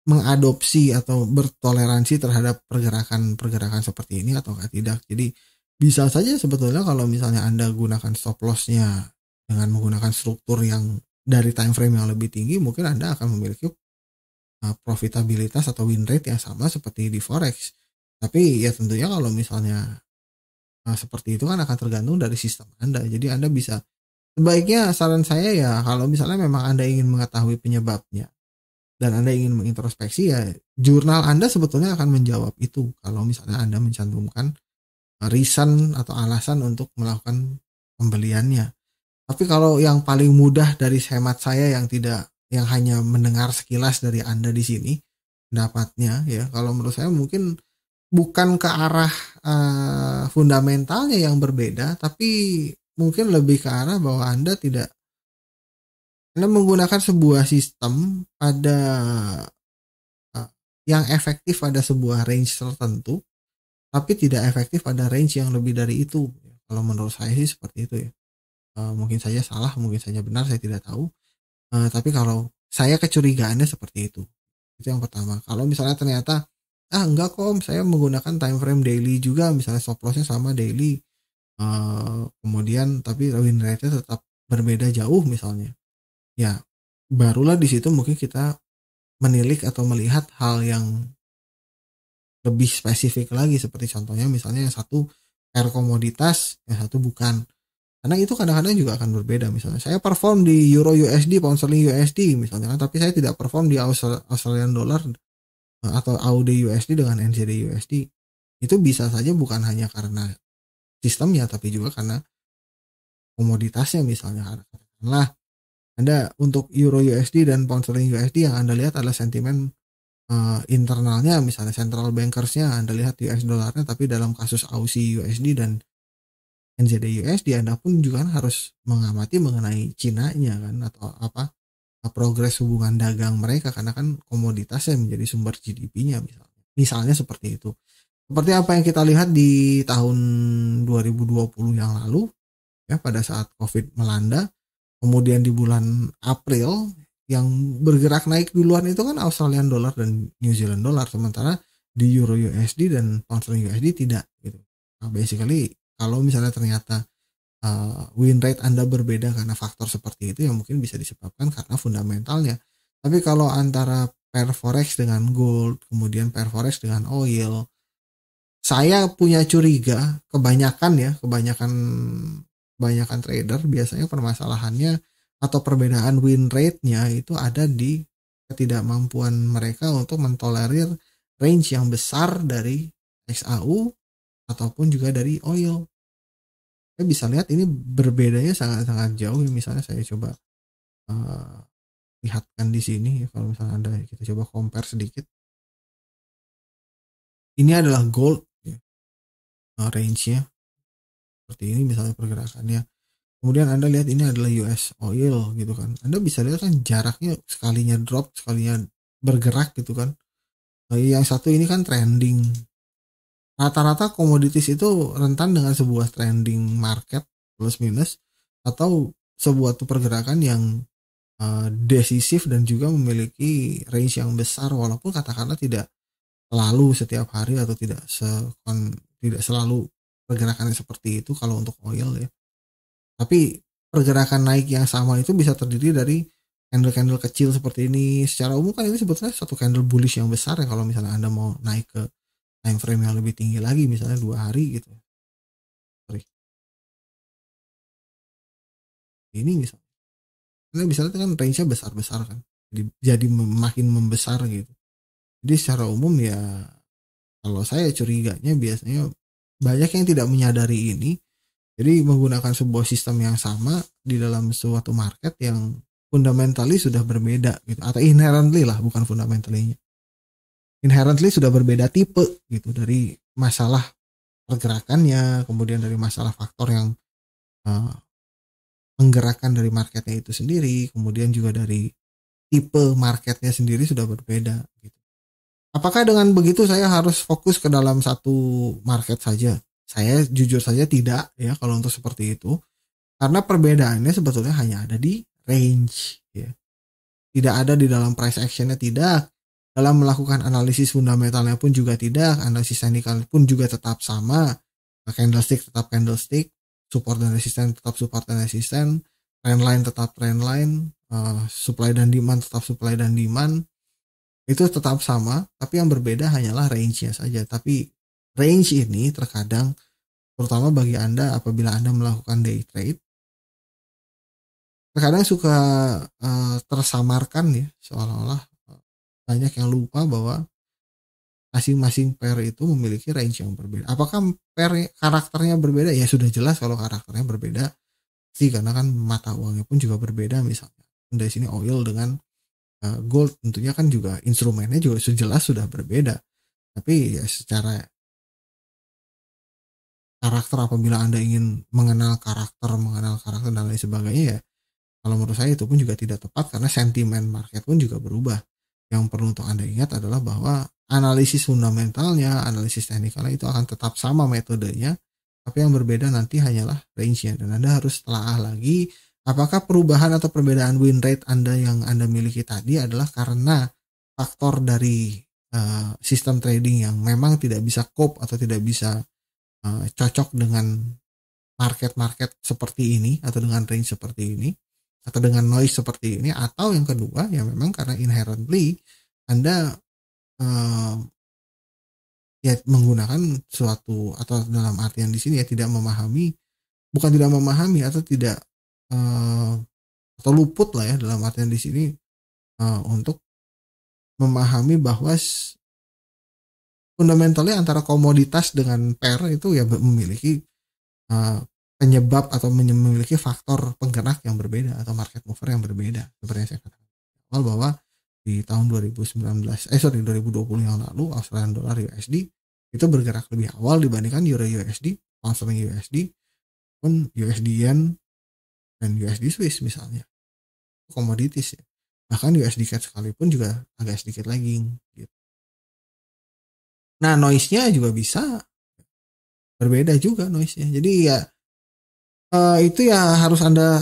mengadopsi atau bertoleransi terhadap pergerakan-pergerakan seperti ini atau tidak. Jadi bisa saja sebetulnya kalau misalnya Anda gunakan stop loss-nya dengan menggunakan struktur yang dari time frame yang lebih tinggi, mungkin Anda akan memiliki eh, profitabilitas atau win rate yang sama seperti di forex. Tapi ya tentunya kalau misalnya nah, seperti itu kan akan tergantung dari sistem Anda. Jadi Anda bisa sebaiknya saran saya ya kalau misalnya memang Anda ingin mengetahui penyebabnya dan Anda ingin mengintrospeksi ya jurnal Anda sebetulnya akan menjawab itu kalau misalnya Anda mencantumkan eh, reason atau alasan untuk melakukan pembeliannya. Tapi kalau yang paling mudah dari hemat saya yang tidak yang hanya mendengar sekilas dari Anda di sini pendapatnya ya kalau menurut saya mungkin bukan ke arah uh, fundamentalnya yang berbeda, tapi mungkin lebih ke arah bahwa Anda tidak Anda menggunakan sebuah sistem pada uh, yang efektif pada sebuah range tertentu, tapi tidak efektif pada range yang lebih dari itu. Kalau menurut saya sih seperti itu ya. Uh, mungkin saja salah, mungkin saja benar, saya tidak tahu. Uh, tapi kalau saya kecurigaannya seperti itu. Itu yang pertama. Kalau misalnya ternyata ah enggak kok saya menggunakan time frame daily juga misalnya stop lossnya sama daily uh, kemudian tapi win rate-nya tetap berbeda jauh misalnya ya barulah di situ mungkin kita menilik atau melihat hal yang lebih spesifik lagi seperti contohnya misalnya yang satu air komoditas yang satu bukan karena itu kadang-kadang juga akan berbeda misalnya saya perform di euro USD pound sterling USD misalnya tapi saya tidak perform di Australian dollar atau AUD USD dengan NCD USD itu bisa saja bukan hanya karena sistemnya tapi juga karena komoditasnya misalnya karena anda untuk euro USD dan pound sterling USD yang anda lihat adalah sentimen uh, internalnya misalnya central bankersnya anda lihat US dolarnya tapi dalam kasus AUD USD dan NZD USD anda pun juga harus mengamati mengenai Cina nya kan atau apa Eh, progres hubungan dagang mereka karena kan komoditasnya menjadi sumber GDP-nya misalnya. Misalnya seperti itu. Seperti apa yang kita lihat di tahun 2020 yang lalu ya pada saat Covid melanda, kemudian di bulan April yang bergerak naik duluan itu kan Australian dollar dan New Zealand dollar sementara di Euro USD dan Pound Sterling USD tidak gitu. Nah, basically kalau misalnya ternyata uh, win rate Anda berbeda karena faktor seperti itu yang mungkin bisa disebabkan karena fundamentalnya. Tapi kalau antara pair forex dengan gold, kemudian pair forex dengan oil, saya punya curiga kebanyakan ya, kebanyakan kebanyakan trader biasanya permasalahannya atau perbedaan win rate-nya itu ada di ketidakmampuan mereka untuk mentolerir range yang besar dari XAU ataupun juga dari oil kita bisa lihat ini berbedanya sangat-sangat jauh. Misalnya saya coba uh, lihatkan di sini ya kalau misalnya Anda kita coba compare sedikit. Ini adalah gold ya. Uh, range-nya seperti ini misalnya pergerakannya. Kemudian Anda lihat ini adalah US oil gitu kan. Anda bisa lihat kan jaraknya sekalinya drop, sekalinya bergerak gitu kan. Eh, yang satu ini kan trending rata-rata komoditis itu rentan dengan sebuah trending market plus minus atau sebuah pergerakan yang uh, desisif dan juga memiliki range yang besar walaupun katakanlah tidak selalu setiap hari atau tidak se tidak selalu pergerakannya seperti itu kalau untuk oil ya. Tapi pergerakan naik yang sama itu bisa terdiri dari candle-candle kecil seperti ini. Secara umum kan ini sebetulnya satu candle bullish yang besar ya kalau misalnya Anda mau naik ke time frame yang lebih tinggi lagi misalnya dua hari gitu sorry ini misalnya karena misalnya itu kan range nya besar besar kan jadi, jadi makin membesar gitu jadi secara umum ya kalau saya curiganya biasanya banyak yang tidak menyadari ini jadi menggunakan sebuah sistem yang sama di dalam suatu market yang fundamentally sudah berbeda gitu atau inherently lah bukan fundamentalnya inherently sudah berbeda tipe gitu dari masalah pergerakannya, kemudian dari masalah faktor yang uh, menggerakkan dari marketnya itu sendiri, kemudian juga dari tipe marketnya sendiri sudah berbeda gitu. Apakah dengan begitu saya harus fokus ke dalam satu market saja? Saya jujur saja tidak ya kalau untuk seperti itu. Karena perbedaannya sebetulnya hanya ada di range ya. Tidak ada di dalam price actionnya tidak, dalam melakukan analisis fundamentalnya pun juga tidak, analisis teknikal pun juga tetap sama. Candlestick tetap candlestick, support dan resisten tetap support dan resisten, trendline tetap trendline, uh, eh, supply dan demand tetap supply dan demand. Itu tetap sama, tapi yang berbeda hanyalah range-nya saja. Tapi range ini terkadang terutama bagi Anda apabila Anda melakukan day trade terkadang suka uh, tersamarkan ya seolah-olah banyak yang lupa bahwa masing-masing pair itu memiliki range yang berbeda. Apakah pair karakternya berbeda? Ya sudah jelas kalau karakternya berbeda sih karena kan mata uangnya pun juga berbeda misalnya. Dari sini oil dengan eh, gold tentunya kan juga instrumennya juga sudah jelas sudah berbeda. Tapi ya secara karakter apabila Anda ingin mengenal karakter, mengenal karakter dan lain sebagainya ya kalau menurut saya itu pun juga tidak tepat karena sentimen market pun juga berubah yang perlu untuk Anda ingat adalah bahwa analisis fundamentalnya, analisis teknikalnya itu akan tetap sama metodenya, tapi yang berbeda nanti hanyalah range-nya. Dan Anda harus telah lagi apakah perubahan atau perbedaan win rate Anda yang Anda miliki tadi adalah karena faktor dari uh, sistem trading yang memang tidak bisa cope atau tidak bisa uh, cocok dengan market-market seperti ini atau dengan range seperti ini atau dengan noise seperti ini atau yang kedua ya memang karena inherently anda uh, ya menggunakan suatu atau dalam artian di sini ya tidak memahami bukan tidak memahami atau tidak uh, atau luput lah ya dalam artian di sini uh, untuk memahami bahwa fundamentalnya antara komoditas dengan per itu ya memiliki uh, penyebab atau memiliki faktor penggerak yang berbeda atau market mover yang berbeda Seperti yang saya katakan awal bahwa di tahun 2019 eh sorry 2020 yang lalu Australian dollar USD itu bergerak lebih awal dibandingkan Euro USD, Pound Sterling USD, pun USD Yen dan USD Swiss misalnya komoditis ya bahkan USD CAD sekalipun juga agak sedikit lagging gitu nah noise nya juga bisa berbeda juga noise nya jadi ya Eh, itu ya harus anda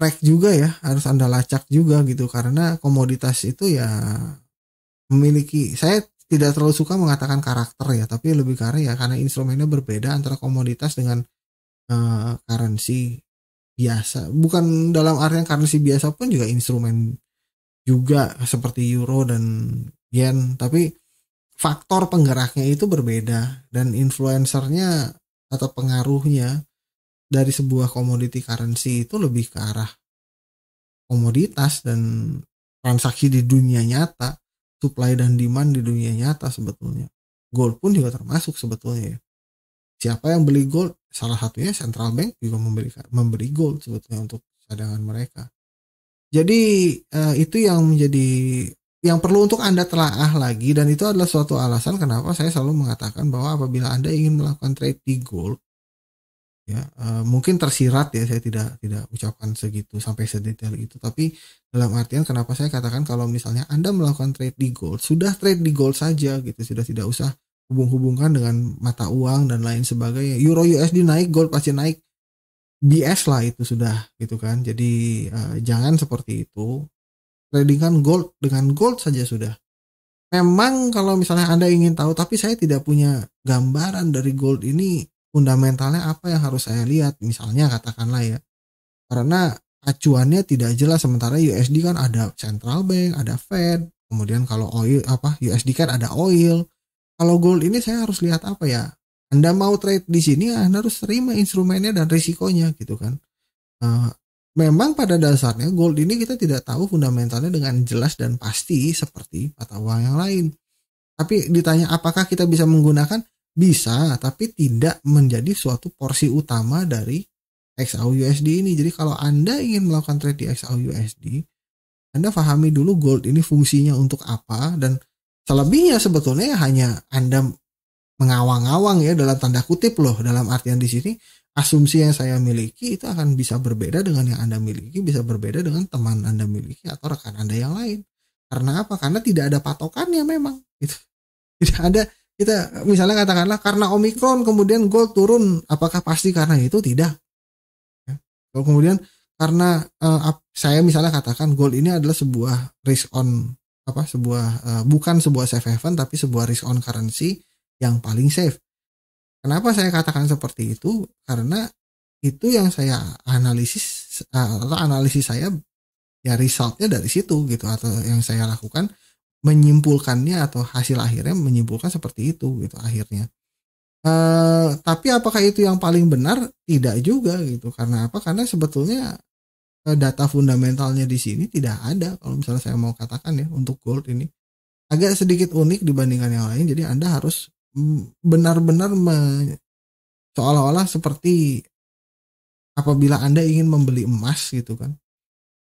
track juga ya harus anda lacak juga gitu karena komoditas itu ya memiliki saya tidak terlalu suka mengatakan karakter ya tapi lebih karena ya karena instrumennya berbeda antara komoditas dengan uh, currency biasa bukan dalam artian currency biasa pun juga instrumen juga seperti euro dan yen tapi faktor penggeraknya itu berbeda dan influencernya atau pengaruhnya dari sebuah komoditi currency itu lebih ke arah komoditas dan transaksi di dunia nyata, supply dan demand di dunia nyata sebetulnya. Gold pun juga termasuk sebetulnya ya. Siapa yang beli gold? Salah satunya central bank juga memberi memberi gold sebetulnya untuk cadangan mereka. Jadi eh, itu yang menjadi yang perlu untuk Anda telaah lagi dan itu adalah suatu alasan kenapa saya selalu mengatakan bahwa apabila Anda ingin melakukan trade di gold ya uh, mungkin tersirat ya saya tidak tidak ucapkan segitu sampai sedetail itu tapi dalam artian kenapa saya katakan kalau misalnya anda melakukan trade di gold sudah trade di gold saja gitu sudah tidak usah hubung-hubungkan dengan mata uang dan lain sebagainya euro USD naik gold pasti naik BS lah itu sudah gitu kan jadi uh, jangan seperti itu trading kan gold dengan gold saja sudah memang kalau misalnya anda ingin tahu tapi saya tidak punya gambaran dari gold ini fundamentalnya apa yang harus saya lihat misalnya katakanlah ya karena acuannya tidak jelas sementara USD kan ada central bank ada Fed kemudian kalau oil apa USD kan ada oil kalau gold ini saya harus lihat apa ya anda mau trade di sini Anda harus terima instrumennya dan risikonya gitu kan uh, memang pada dasarnya gold ini kita tidak tahu fundamentalnya dengan jelas dan pasti seperti mata uang yang lain tapi ditanya apakah kita bisa menggunakan bisa, tapi tidak menjadi suatu porsi utama dari XAUUSD ini. Jadi kalau Anda ingin melakukan trade di XAUUSD, Anda pahami dulu gold ini fungsinya untuk apa dan selebihnya sebetulnya hanya Anda mengawang-awang ya dalam tanda kutip loh dalam artian di sini asumsi yang saya miliki itu akan bisa berbeda dengan yang Anda miliki, bisa berbeda dengan teman Anda miliki atau rekan Anda yang lain. Karena apa? Karena tidak ada patokannya memang. Itu tidak ada kita misalnya katakanlah karena omikron kemudian gold turun apakah pasti karena itu tidak ya. kalau kemudian karena uh, saya misalnya katakan gold ini adalah sebuah risk on apa sebuah uh, bukan sebuah safe haven tapi sebuah risk on currency yang paling safe kenapa saya katakan seperti itu karena itu yang saya analisis uh, atau analisis saya ya resultnya dari situ gitu atau yang saya lakukan menyimpulkannya atau hasil akhirnya menyimpulkan seperti itu gitu akhirnya. Uh, tapi apakah itu yang paling benar? Tidak juga gitu. Karena apa? Karena sebetulnya eh, data fundamentalnya di sini tidak ada. Kalau misalnya saya mau katakan ya untuk gold ini agak sedikit unik dibandingkan yang lain. Jadi Anda harus mm, benar-benar seolah-olah seperti apabila Anda ingin membeli emas gitu kan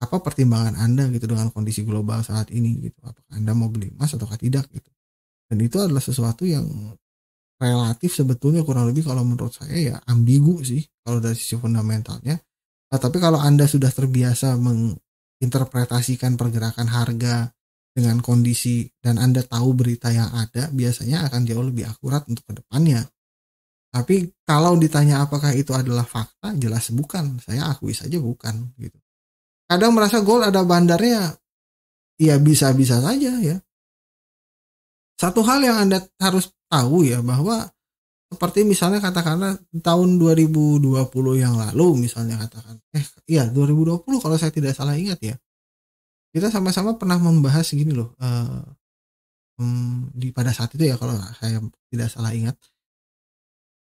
apa pertimbangan Anda gitu dengan kondisi global saat ini gitu. Apakah Anda mau beli emas atau tidak gitu. Dan itu adalah sesuatu yang relatif sebetulnya kurang lebih kalau menurut saya ya ambigu sih kalau dari sisi fundamentalnya. Nah, tapi kalau Anda sudah terbiasa menginterpretasikan pergerakan harga dengan kondisi dan Anda tahu berita yang ada, biasanya akan jauh lebih akurat untuk kedepannya. Tapi kalau ditanya apakah itu adalah fakta, jelas bukan. Saya akui saja bukan gitu kadang merasa gol ada bandarnya ya bisa-bisa saja ya satu hal yang anda harus tahu ya bahwa seperti misalnya katakanlah tahun 2020 yang lalu misalnya katakan eh iya 2020 kalau saya tidak salah ingat ya kita sama-sama pernah membahas gini loh eh, hmm, di pada saat itu ya kalau saya tidak salah ingat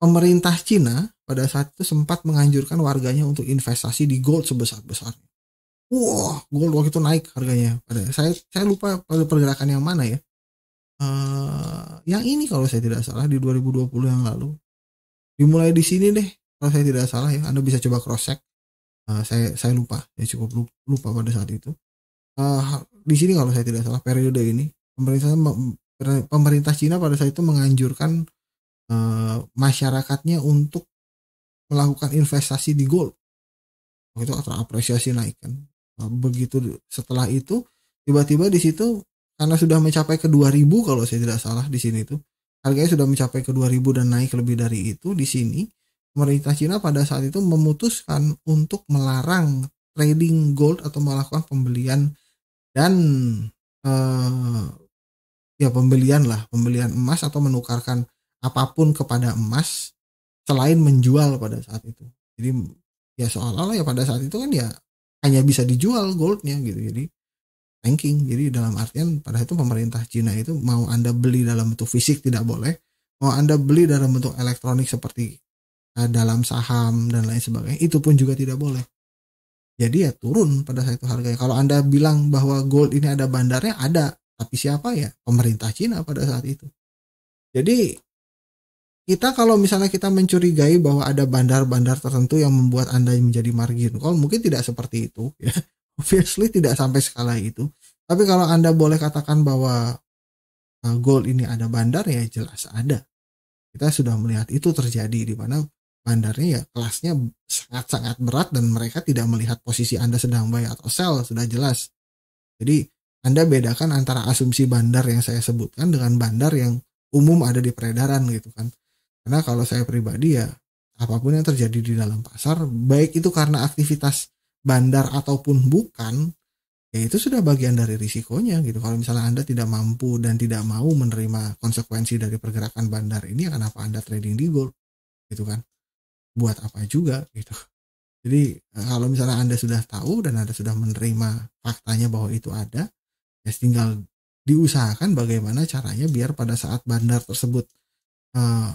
pemerintah Cina pada saat itu sempat menganjurkan warganya untuk investasi di gold sebesar-besarnya wah gold waktu itu naik harganya pada saya saya lupa pada pergerakan yang mana ya uh, yang ini kalau saya tidak salah di 2020 yang lalu dimulai di sini deh kalau saya tidak salah ya Anda bisa coba cross check uh, eh, saya saya lupa ya cukup lupa pada saat itu uh, di sini kalau saya tidak salah periode ini pemerintah pemerintah Cina pada saat itu menganjurkan uh, masyarakatnya untuk melakukan investasi di gold waktu itu apresiasi naik kan Nah, begitu setelah itu tiba-tiba di situ karena sudah mencapai ke 2000 kalau saya tidak salah di sini itu harganya sudah mencapai ke 2000 dan naik lebih dari itu di sini pemerintah Cina pada saat itu memutuskan untuk melarang trading gold atau melakukan pembelian dan eh, ya pembelian lah pembelian emas atau menukarkan apapun kepada emas selain menjual pada saat itu jadi ya seolah-olah ya pada saat itu kan ya hanya bisa dijual goldnya gitu jadi ranking jadi dalam artian pada itu pemerintah Cina itu mau anda beli dalam bentuk fisik tidak boleh mau anda beli dalam bentuk elektronik seperti uh, dalam saham dan lain sebagainya itu pun juga tidak boleh jadi ya turun pada saat itu harganya kalau anda bilang bahwa gold ini ada bandarnya ada tapi siapa ya pemerintah Cina pada saat itu jadi kita kalau misalnya kita mencurigai bahwa ada bandar-bandar tertentu yang membuat Anda menjadi margin call, mungkin tidak seperti itu ya. Obviously tidak sampai skala itu. Tapi kalau Anda boleh katakan bahwa eh, gold ini ada bandar ya jelas ada. Kita sudah melihat itu terjadi di mana bandarnya ya kelasnya sangat-sangat berat dan mereka tidak melihat posisi Anda sedang buy atau sell sudah jelas. Jadi Anda bedakan antara asumsi bandar yang saya sebutkan dengan bandar yang umum ada di peredaran gitu kan karena kalau saya pribadi ya apapun yang terjadi di dalam pasar, baik itu karena aktivitas bandar ataupun bukan, ya itu sudah bagian dari risikonya gitu. Kalau misalnya Anda tidak mampu dan tidak mau menerima konsekuensi dari pergerakan bandar ini, ya kenapa Anda trading di gold gitu kan? Buat apa juga gitu. Jadi eh, kalau misalnya Anda sudah tahu dan Anda sudah menerima faktanya bahwa itu ada, ya tinggal diusahakan bagaimana caranya biar pada saat bandar tersebut eh,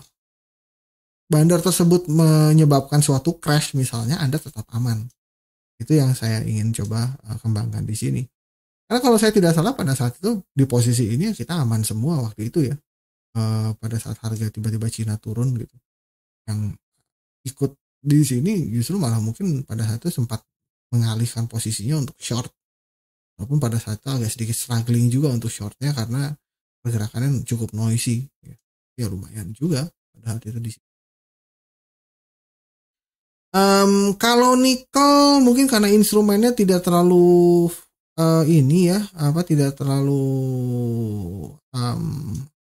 bandar tersebut menyebabkan suatu crash misalnya Anda tetap aman. Itu yang saya ingin coba eh, kembangkan di sini. Karena kalau saya tidak salah pada saat itu di posisi ini kita aman semua waktu itu ya. Uh, pada saat harga tiba-tiba Cina turun gitu. Yang ikut di sini justru malah mungkin pada saat itu sempat mengalihkan posisinya untuk short. Walaupun pada saat itu agak sedikit struggling juga untuk shortnya karena pergerakannya cukup noisy. Ya, ya lumayan juga pada saat itu di sini. Um, kalau nikel mungkin karena instrumennya tidak terlalu uh, ini ya apa tidak terlalu um,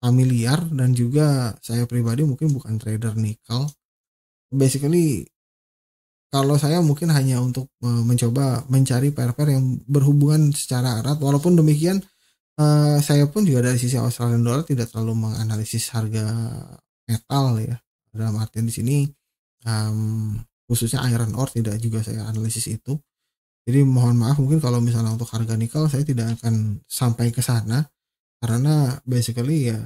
familiar dan juga saya pribadi mungkin bukan trader nikel. Basically kalau saya mungkin hanya untuk uh, mencoba mencari pair-pair yang berhubungan secara erat walaupun demikian uh, saya pun juga dari sisi Australian dollar tidak terlalu menganalisis harga metal ya. Dalam artian di sini um, khususnya iron ore tidak juga saya analisis itu jadi mohon maaf mungkin kalau misalnya untuk harga nikel saya tidak akan sampai ke sana karena basically ya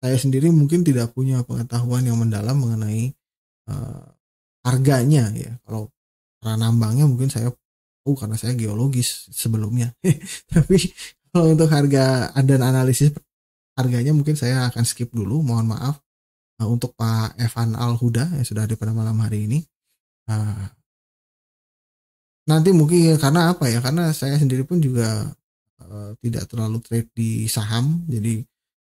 saya sendiri mungkin tidak punya pengetahuan yang mendalam mengenai uh, harganya ya kalau para nambangnya mungkin saya oh karena saya geologis sebelumnya tapi kalau untuk harga dan analisis harganya mungkin saya akan skip dulu mohon maaf uh, untuk Pak Evan Al Huda yang sudah ada pada malam hari ini Nah, nanti mungkin ya, karena apa ya? Karena saya sendiri pun juga uh, tidak terlalu trade di saham. Jadi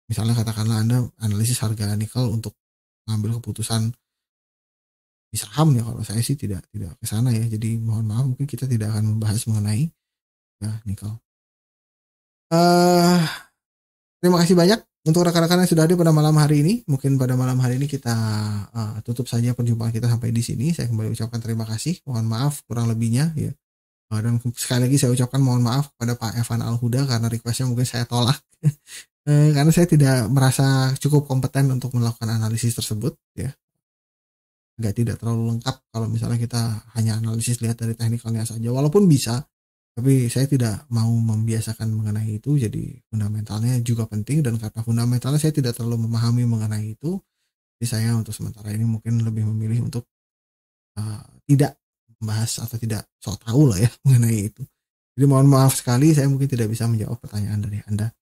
misalnya katakanlah Anda analisis harga nikel untuk mengambil keputusan di saham ya kalau saya sih tidak tidak ke sana ya. Jadi mohon maaf mungkin kita tidak akan membahas mengenai ya nikel. Uh, terima kasih banyak untuk rekan-rekan yang sudah hadir pada malam hari ini, mungkin pada malam hari ini kita uh, tutup saja perjumpaan kita sampai di sini. Saya kembali ucapkan terima kasih. Mohon maaf kurang lebihnya ya. Uh, dan sekali lagi saya ucapkan mohon maaf kepada Pak Evan Alhuda karena requestnya mungkin saya tolak. uh, karena saya tidak merasa cukup kompeten untuk melakukan analisis tersebut ya. Agak tidak terlalu lengkap kalau misalnya kita hanya analisis lihat dari teknikalnya saja. Walaupun bisa, tapi saya tidak mau membiasakan mengenai itu jadi fundamentalnya juga penting dan karena fundamentalnya saya tidak terlalu memahami mengenai itu jadi saya untuk sementara ini mungkin lebih memilih untuk uh, tidak membahas atau tidak so tahu lah ya mengenai itu jadi mohon maaf sekali saya mungkin tidak bisa menjawab pertanyaan dari anda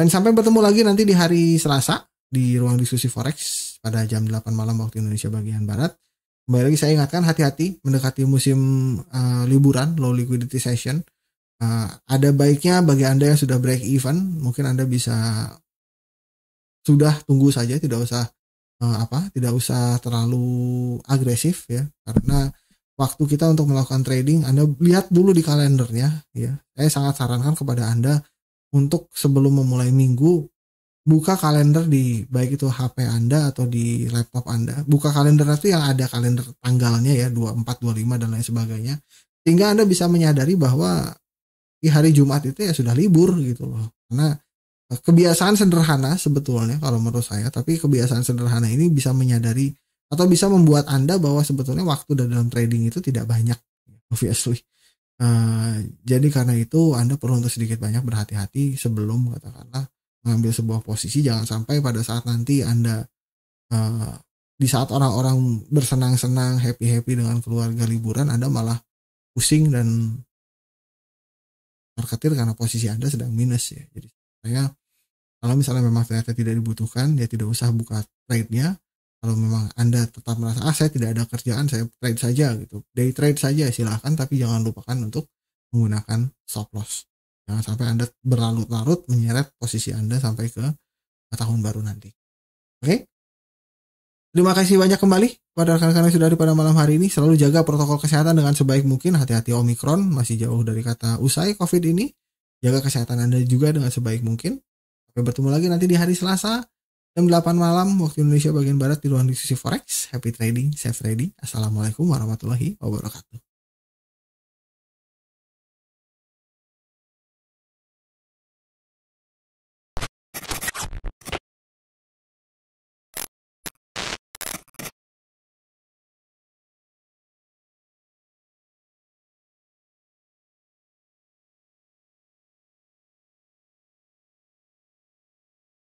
dan sampai bertemu lagi nanti di hari Selasa di ruang diskusi forex pada jam 8 malam waktu Indonesia bagian barat kembali lagi saya ingatkan hati-hati mendekati musim uh, liburan low liquidity session Eh, ada baiknya bagi anda yang sudah break even mungkin anda bisa sudah tunggu saja tidak usah uh, apa tidak usah terlalu agresif ya karena waktu kita untuk melakukan trading anda lihat dulu di kalendernya ya saya sangat sarankan kepada anda untuk sebelum memulai minggu buka kalender di baik itu HP Anda atau di laptop Anda. Buka kalender itu yang ada kalender tanggalnya ya 24, 25 dan lain sebagainya. Sehingga Anda bisa menyadari bahwa di hari Jumat itu ya sudah libur gitu loh karena eh, kebiasaan sederhana sebetulnya kalau menurut saya tapi kebiasaan sederhana ini bisa menyadari atau bisa membuat anda bahwa sebetulnya waktu dalam trading itu tidak banyak obviously uh, jadi karena itu anda perlu untuk sedikit banyak berhati-hati sebelum katakanlah mengambil sebuah posisi jangan sampai pada saat nanti anda uh, di saat orang-orang bersenang-senang happy-happy dengan keluarga liburan anda malah pusing dan marketir karena posisi Anda sedang minus ya. Jadi saya kalau misalnya memang ternyata tidak dibutuhkan, ya tidak usah buka trade-nya. Kalau memang Anda tetap merasa, ah saya tidak ada kerjaan, saya trade saja gitu. Day trade saja silahkan, tapi jangan lupakan untuk menggunakan stop loss. Jangan sampai Anda berlarut-larut menyeret posisi Anda sampai ke tahun baru nanti. Oke? Okay? Terima kasih banyak kembali pada rekan-rekan yang sudah ada pada malam hari ini. Selalu jaga protokol kesehatan dengan sebaik mungkin. Hati-hati Omikron, masih jauh dari kata usai COVID ini. Jaga kesehatan Anda juga dengan sebaik mungkin. Sampai bertemu lagi nanti di hari Selasa jam 8 malam waktu Indonesia bagian Barat di ruang diskusi Forex. Happy trading, safe trading. Assalamualaikum warahmatullahi wabarakatuh.